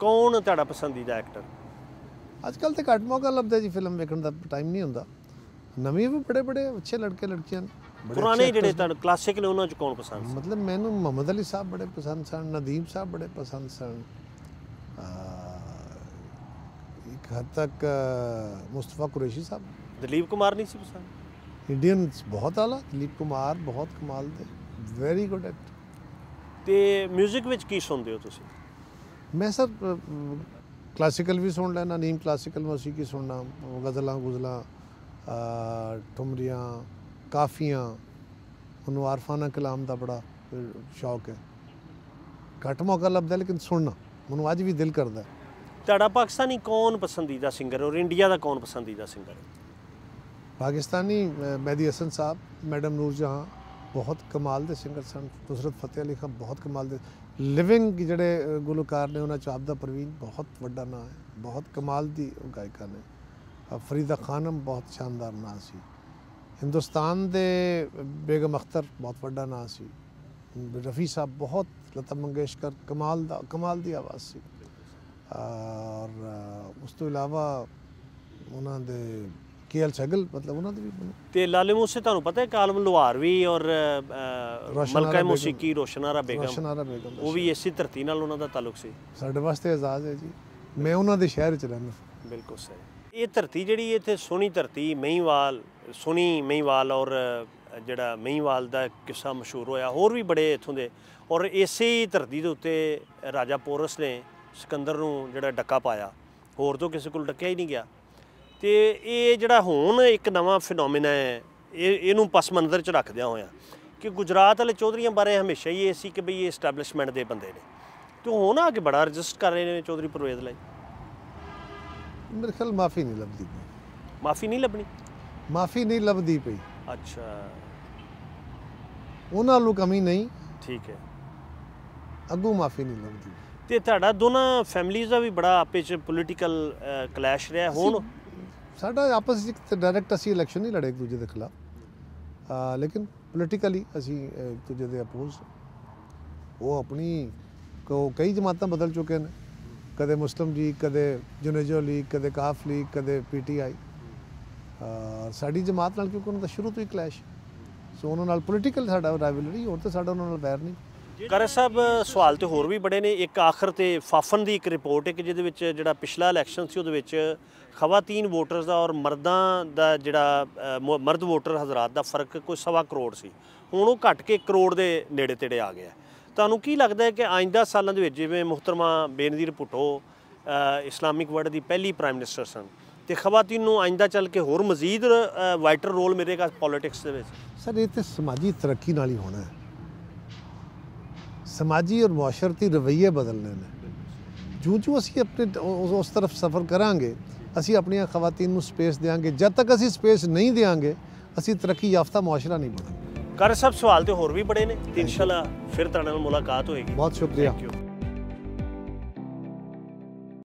ਕੌਣ ਤੁਹਾਡਾ ਪਸੰਦੀਦਾ ਐਕਟਰ ਅੱਜ ਕੱਲ ਤੇ ਘੱਟ ਮੌਕਾ ਲੱਭਦਾ ਜੀ ਫਿਲਮ ਵੇਖਣ ਦਾ ਟਾਈਮ ਨਹੀਂ ਹੁੰਦਾ ਨਵੇਂ ਵੀ ਬੜੇ ਬੜੇ ਅੱਛੇ ਲੜਕੇ ਲੜਕੀਆਂ ਪੁਰਾਣੇ ਜਿਹੜੇ ਤੁਹਾਨੂੰ ਕਲਾਸਿਕ ਨੇ ਉਹਨਾਂ ਚ ਕੌਣ ਪਸੰਦ ਮਤਲਬ ਮੈਨੂੰ ਮੁਹੰਮਦ ਅਲੀ ਸਾਹਿਬ ਬੜੇ ਪਸੰਦ ਸਨ ਨਦੀਮ ਸਾਹਿਬ ਬੜੇ ਪਸੰਦ ਸਨ ਇੱਕ ਹੱਦ ਤੱਕ ਮੁਸਤਫਾ ਕੁਰੇਸ਼ੀ ਸਾਹਿਬ ਦਲੀਪ ਕੁਮਾਰ ਨਹੀਂ ਸੀ ਪਸੰਦ ਇੰਡੀਅਨਸ ਬਹੁਤ ਆਲਾ ਦਲੀਪ ਕੁਮਾਰ ਬਹੁਤ ਕਮਾਲ ਦੇ ਵੈਰੀ ਗੁੱਡ ਐਟ ਤੇ 뮤직 ਵਿੱਚ ਕੀ ਸੁਣਦੇ ਹੋ ਤੁਸੀਂ ਮੈਂ ਸਰ ਕਲਾਸਿਕਲ ਵੀ ਸੁਣ ਲੈਣਾ ਨੀਮ ਕਲਾਸੀਕਲ ਮਸੀਕੀ ਸੁਣਨਾ ਗਜ਼ਲਾਂ ਗੁਜ਼ਲਾਂ ਠੁਮਰੀਆਂ ਕਾਫੀਆਂ ਉਹਨੂੰ ਆਰਫਾਨਾ ਕਲਾਮ ਦਾ ਬੜਾ ਸ਼ੌਕ ਹੈ ਘਟ ਮੌਕਾ ਲੱਭਦਾ ਲੇਕਿਨ ਸੁਣਨਾ ਮਨੂੰ ਅੱਜ ਵੀ ਦਿਲ ਕਰਦਾ ਤੁਹਾਡਾ ਪਾਕਿਸਤਾਨੀ ਕੌਣ ਪਸੰਦੀਦਾ ਸਿੰਗਰ ਔਰ ਇੰਡੀਆ ਦਾ ਕੌਣ ਪਸੰਦੀਦਾ ਸਿੰਗਰ ਪਾਕਿਸਤਾਨੀ ਮਹਿਦੀ ਹਸਨ ਸਾਹਿਬ ਮੈਡਮ ਨੂਰ ਜਹਾਂ ਬਹੁਤ ਕਮਾਲ ਦੇ ਸਿੰਗਰ ਸਨ ਤੁਸਰਤ ਫਤਿਹ ਅਲੀ ਖਾਨ ਬਹੁਤ ਕਮਾਲ ਦੇ ਲਿਵਿੰਗ ਜਿਹੜੇ ਗੁਲਕਾਰ ਨੇ ਉਹਨਾਂ ਚ ਆਪਦਾ ਪ੍ਰਵੀਨ ਬਹੁਤ ਵੱਡਾ ਨਾਮ ਹੈ ਬਹੁਤ ਕਮਾਲ ਦੀ ਗਾਇਕਾ ਨੇ ਫਰੀਦਾ ਖਾਨਮ ਬਹੁਤ ਸ਼ਾਨਦਾਰ ਨਾਮ ਸੀ ਹਿੰਦੁਸਤਾਨ ਦੇ ਬੇਗਮ ਅਖਤਰ ਬਹੁਤ ਵੱਡਾ ਨਾਮ ਸੀ ਰਫੀ ਸਾਹਿਬ ਬਹੁਤ ਲਤਾ ਮੰਗੇਸ਼ਕਰ ਕਮਾਲ ਦਾ ਕਮਾਲ ਦੀ ਆਵਾਜ਼ ਸੀ ਔਰ ਉਸ ਤੋਂ ਇਲਾਵਾ ਉਹਨਾਂ ਦੇ ਕੇਐਲ ਸੈਗਲ ਮਤਲਬ ਉਹਨਾਂ ਦੇ ਵੀ ਤੇ ਲਾਲੇ ਮੂਸੇ ਤੁਹਾਨੂੰ ਪਤਾ ਹੈ ਕਾਲਮ ਲੁਹਾਰ ਵੀ ਔਰ ਮਲਕਾ ਮੌਸੀਕੀ ਰੋਸ਼ਨਾਰਾ ਬੇਗਮ ਰੋਸ਼ਨਾਰਾ ਬੇਗਮ ਉਹ ਵੀ ਇਸੇ ਧਰਤੀ ਨਾਲ ਉਹਨਾਂ ਦਾ ਤਾਲੁਕ ਸੀ ਸਾਡੇ ਵਾਸਤੇ ਆਜ਼ਾਦ ਹੈ ਜੀ ਮੈਂ ਉਹਨਾਂ ਦੇ ਸ਼ਹਿਰ ਚ ਰਹਿੰਦਾ ਬਿਲਕੁਲ ਸਹੀ ਇਹ ਧਰਤੀ ਜਿਹੜੀ ਇੱਥੇ ਸੋਹਣੀ ਧਰਤੀ ਮਹੀਵਾਲ ਸੋਹਣੀ ਮਹੀਵਾਲ ਔਰ ਜਿਹੜਾ ਮਹੀਵਾਲ ਦਾ ਕਿੱਸਾ ਮਸ਼ਹੂਰ ਹੋਇਆ ਹੋਰ ਵੀ ਬੜੇ ਇਥੋਂ ਦੇ ਔਰ ਇਸੇ ਧਰਤੀ ਦੇ ਉੱਤੇ ਰਾਜਾ ਪੋਰਸ ਨੇ ਸਿਕੰਦਰ ਨੂੰ ਜਿਹੜਾ ਡੱਕਾ ਪਾਇਆ ਹੋਰ ਤੋਂ ਕਿਸੇ ਕੋਲ ਡੱਕਿਆ ਹੀ ਨਹੀਂ ਗਿਆ ਤੇ ਇਹ ਜਿਹੜਾ ਹੁਣ ਇੱਕ ਨਵਾਂ ਫੀਨੋਮੀਨਾ ਹੈ ਇਹ ਇਹਨੂੰ ਪਸ ਮੰਦਰ ਚ ਰੱਖਦਿਆਂ ਹੋਇਆ ਕਿ ਗੁਜਰਾਤ ਵਾਲੇ ਚੌਧਰੀਆਂ ਬਾਰੇ ਹਮੇਸ਼ਾ ਹੀ ਇਹ ਸੀ ਕਿ ਬਈ ਇਹ ਐਸਟੈਬਲਿਸ਼ਮੈਂਟ ਦੇ ਬੰਦੇ ਨੇ ਤੇ ਹੁਣ ਆ ਕੇ ਬੜਾ ਰਜਿਸਟ ਕਰ ਰਹੇ ਨੇ ਚੌਧਰੀ ਪਰਵੇਜ਼ ਲਈ ਮੇਰੇ ਖਿਆਲ ਮਾਫੀ ਨਹੀਂ ਲੱਭਦੀ ਮਾਫੀ ਨਹੀਂ ਲੱਭਣੀ ਮਾਫੀ ਨਹੀਂ ਲੱਭਦੀ ਪਈ ਅੱਛਾ ਉਹਨਾਂ ਨੂੰ ਕਮੀ ਨਹੀਂ ਠੀਕ ਹੈ ਅੱਗੋਂ ਮਾਫੀ ਨਹੀਂ ਲੱਭਦੀ ਤੇ ਤੁਹਾਡਾ ਦੋਨਾਂ ਫੈਮਲੀਆਂ ਦਾ ਵੀ ਬੜਾ ਆਪੇ ਚ ਪੋਲੀਟੀਕਲ ਕਲੈਸ਼ ਰਿਹਾ ਹੁਣ ਸਾਡਾ ਆਪਸ ਵਿੱਚ ਡਾਇਰੈਕਟ ਅਸੀਂ ਇਲੈਕਸ਼ਨ ਨਹੀਂ ਲੜੇ ਇੱਕ ਦੂਜੇ ਦੇ ਖਿਲਾਫ ਲੇਕਿਨ ਪੋਲੀਟੀਕਲੀ ਅਸੀਂ ਇੱਕ ਦੂਜੇ ਦੇ ਅਪੋਜ਼ ਉਹ ਆਪਣੀ ਕੋ ਕਈ ਜਮਾਤਾਂ ਬਦਲ ਚੁੱਕੇ ਨੇ ਕਦੇ ਮੁਸਲਮ ਜੀ ਕਦੇ ਜੁਨੇਜੋ ਲੀਗ ਕਦੇ ਕਾਫ ਲੀਗ ਕਦੇ ਪੀਟੀਆਈ ਸਾਡੀ ਜਮਾਤ ਨਾਲ ਕਿਉਂਕਿ ਉਹਨਾਂ ਦਾ ਸ਼ੁਰੂ ਤੋਂ ਹੀ ਕਲੈਸ਼ ਸੋ ਉਹਨਾਂ ਨਾਲ ਪੋਲੀਟੀਕਲ ਸਾਡਾ ਰਾਈਵਲਰੀ ਹੋਰ ਤਾਂ ਸਾਡਾ ਉਹਨਾਂ ਨਾਲ ਵੈਰ ਨਹੀਂ ਕਰ ਸਾਹਿਬ ਸਵਾਲ ਤੇ ਹੋਰ ਵੀ ਬੜੇ ਨੇ ਇੱਕ ਆਖਰ ਤੇ ਫਾਫਨ ਦੀ ਇੱਕ ਰਿਪੋਰਟ ਹੈ ਕਿ ਜਿਹਦੇ ਵਿੱਚ ਜਿਹੜਾ ਪਿਛਲਾ ਇਲੈਕਸ਼ਨ ਸੀ ਉਹਦੇ ਵਿੱਚ ਖਵਾਤੀਨ ਵੋਟਰਸ ਦਾ ਔਰ ਮਰਦਾਂ ਦਾ ਜਿਹੜਾ ਮਰਦ ਵੋਟਰ ਹਜ਼ਰਤ ਦਾ ਫਰਕ ਕੋਈ ਸਵਾ ਕਰੋੜ ਸੀ ਹੁਣ ਉਹ ਘਟ ਕੇ ਕਰੋੜ ਦੇ ਨੇੜੇ ਤੇੜੇ ਆ ਗਿਆ ਤੁਹਾਨੂੰ ਕੀ ਲੱਗਦਾ ਹੈ ਕਿ ਆਇੰਦਾ ਸਾਲਾਂ ਦੇ ਵਿੱਚ ਜਿਵੇਂ ਮੁਹਤਰਮਾ ਬੇਨਜ਼ੀਰ ਭੁੱਟੋ ਇਸਲਾਮਿਕ ਵਰਲਡ ਦੀ ਪਹਿਲੀ ਪ੍ਰਾਈਮ ਮਿਨਿਸਟਰ ਸਨ ਤੇ ਖਵਾਤੀਨ ਨੂੰ ਆਇੰਦਾ ਚੱਲ ਕੇ ਹੋਰ ਮਜ਼ੀਦ ਵਾਈਟਰ ਰੋਲ ਮਿਲੇਗਾ ਪੋਲਿਟਿਕਸ ਦੇ ਵਿੱਚ ਸਰ ਇਹ ਤੇ ਸਮਾਜੀ ਤਰੱਕੀ ਨਾਲ ਹੀ ਹੋਣਾ ਹੈ ਸਮਾਜੀ ਔਰ ਮੁਆਸ਼ਰਤੀ ਰਵਈਏ ਬਦਲਨੇ ਨੇ ਜੋ ਜੋ ਅਸੀਂ ਆਪਣੇ ਉਸ ਤਰਫ ਸਫ਼ਰ ਕਰਾਂਗੇ ਅਸੀਂ ਆਪਣੀਆਂ ਖਵਾਤੀਨ ਨੂੰ ਸਪੇਸ ਦੇਾਂਗੇ ਜਦ ਤੱਕ ਅਸੀਂ ਸਪੇਸ ਨਹੀਂ ਦੇਾਂਗੇ ਅਸੀਂ ਤਰੱਕੀ ਯਾਫਤਾ ਮੁਆਸ਼ਰਾ ਨਹੀਂ ਬਣਾਂਗੇ ਕਰ ਸਭ ਸਵਾਲ ਤੇ ਹੋਰ ਵੀ ਬੜੇ ਨੇ ਤੇ ਇਨਸ਼ਾਅੱਲਾ ਫਿਰ ਤੁਹਾਡੇ ਨਾਲ ਮੁਲਾਕਾਤ ਹੋਏਗੀ ਬਹੁਤ ਸ਼ੁਕਰੀਆ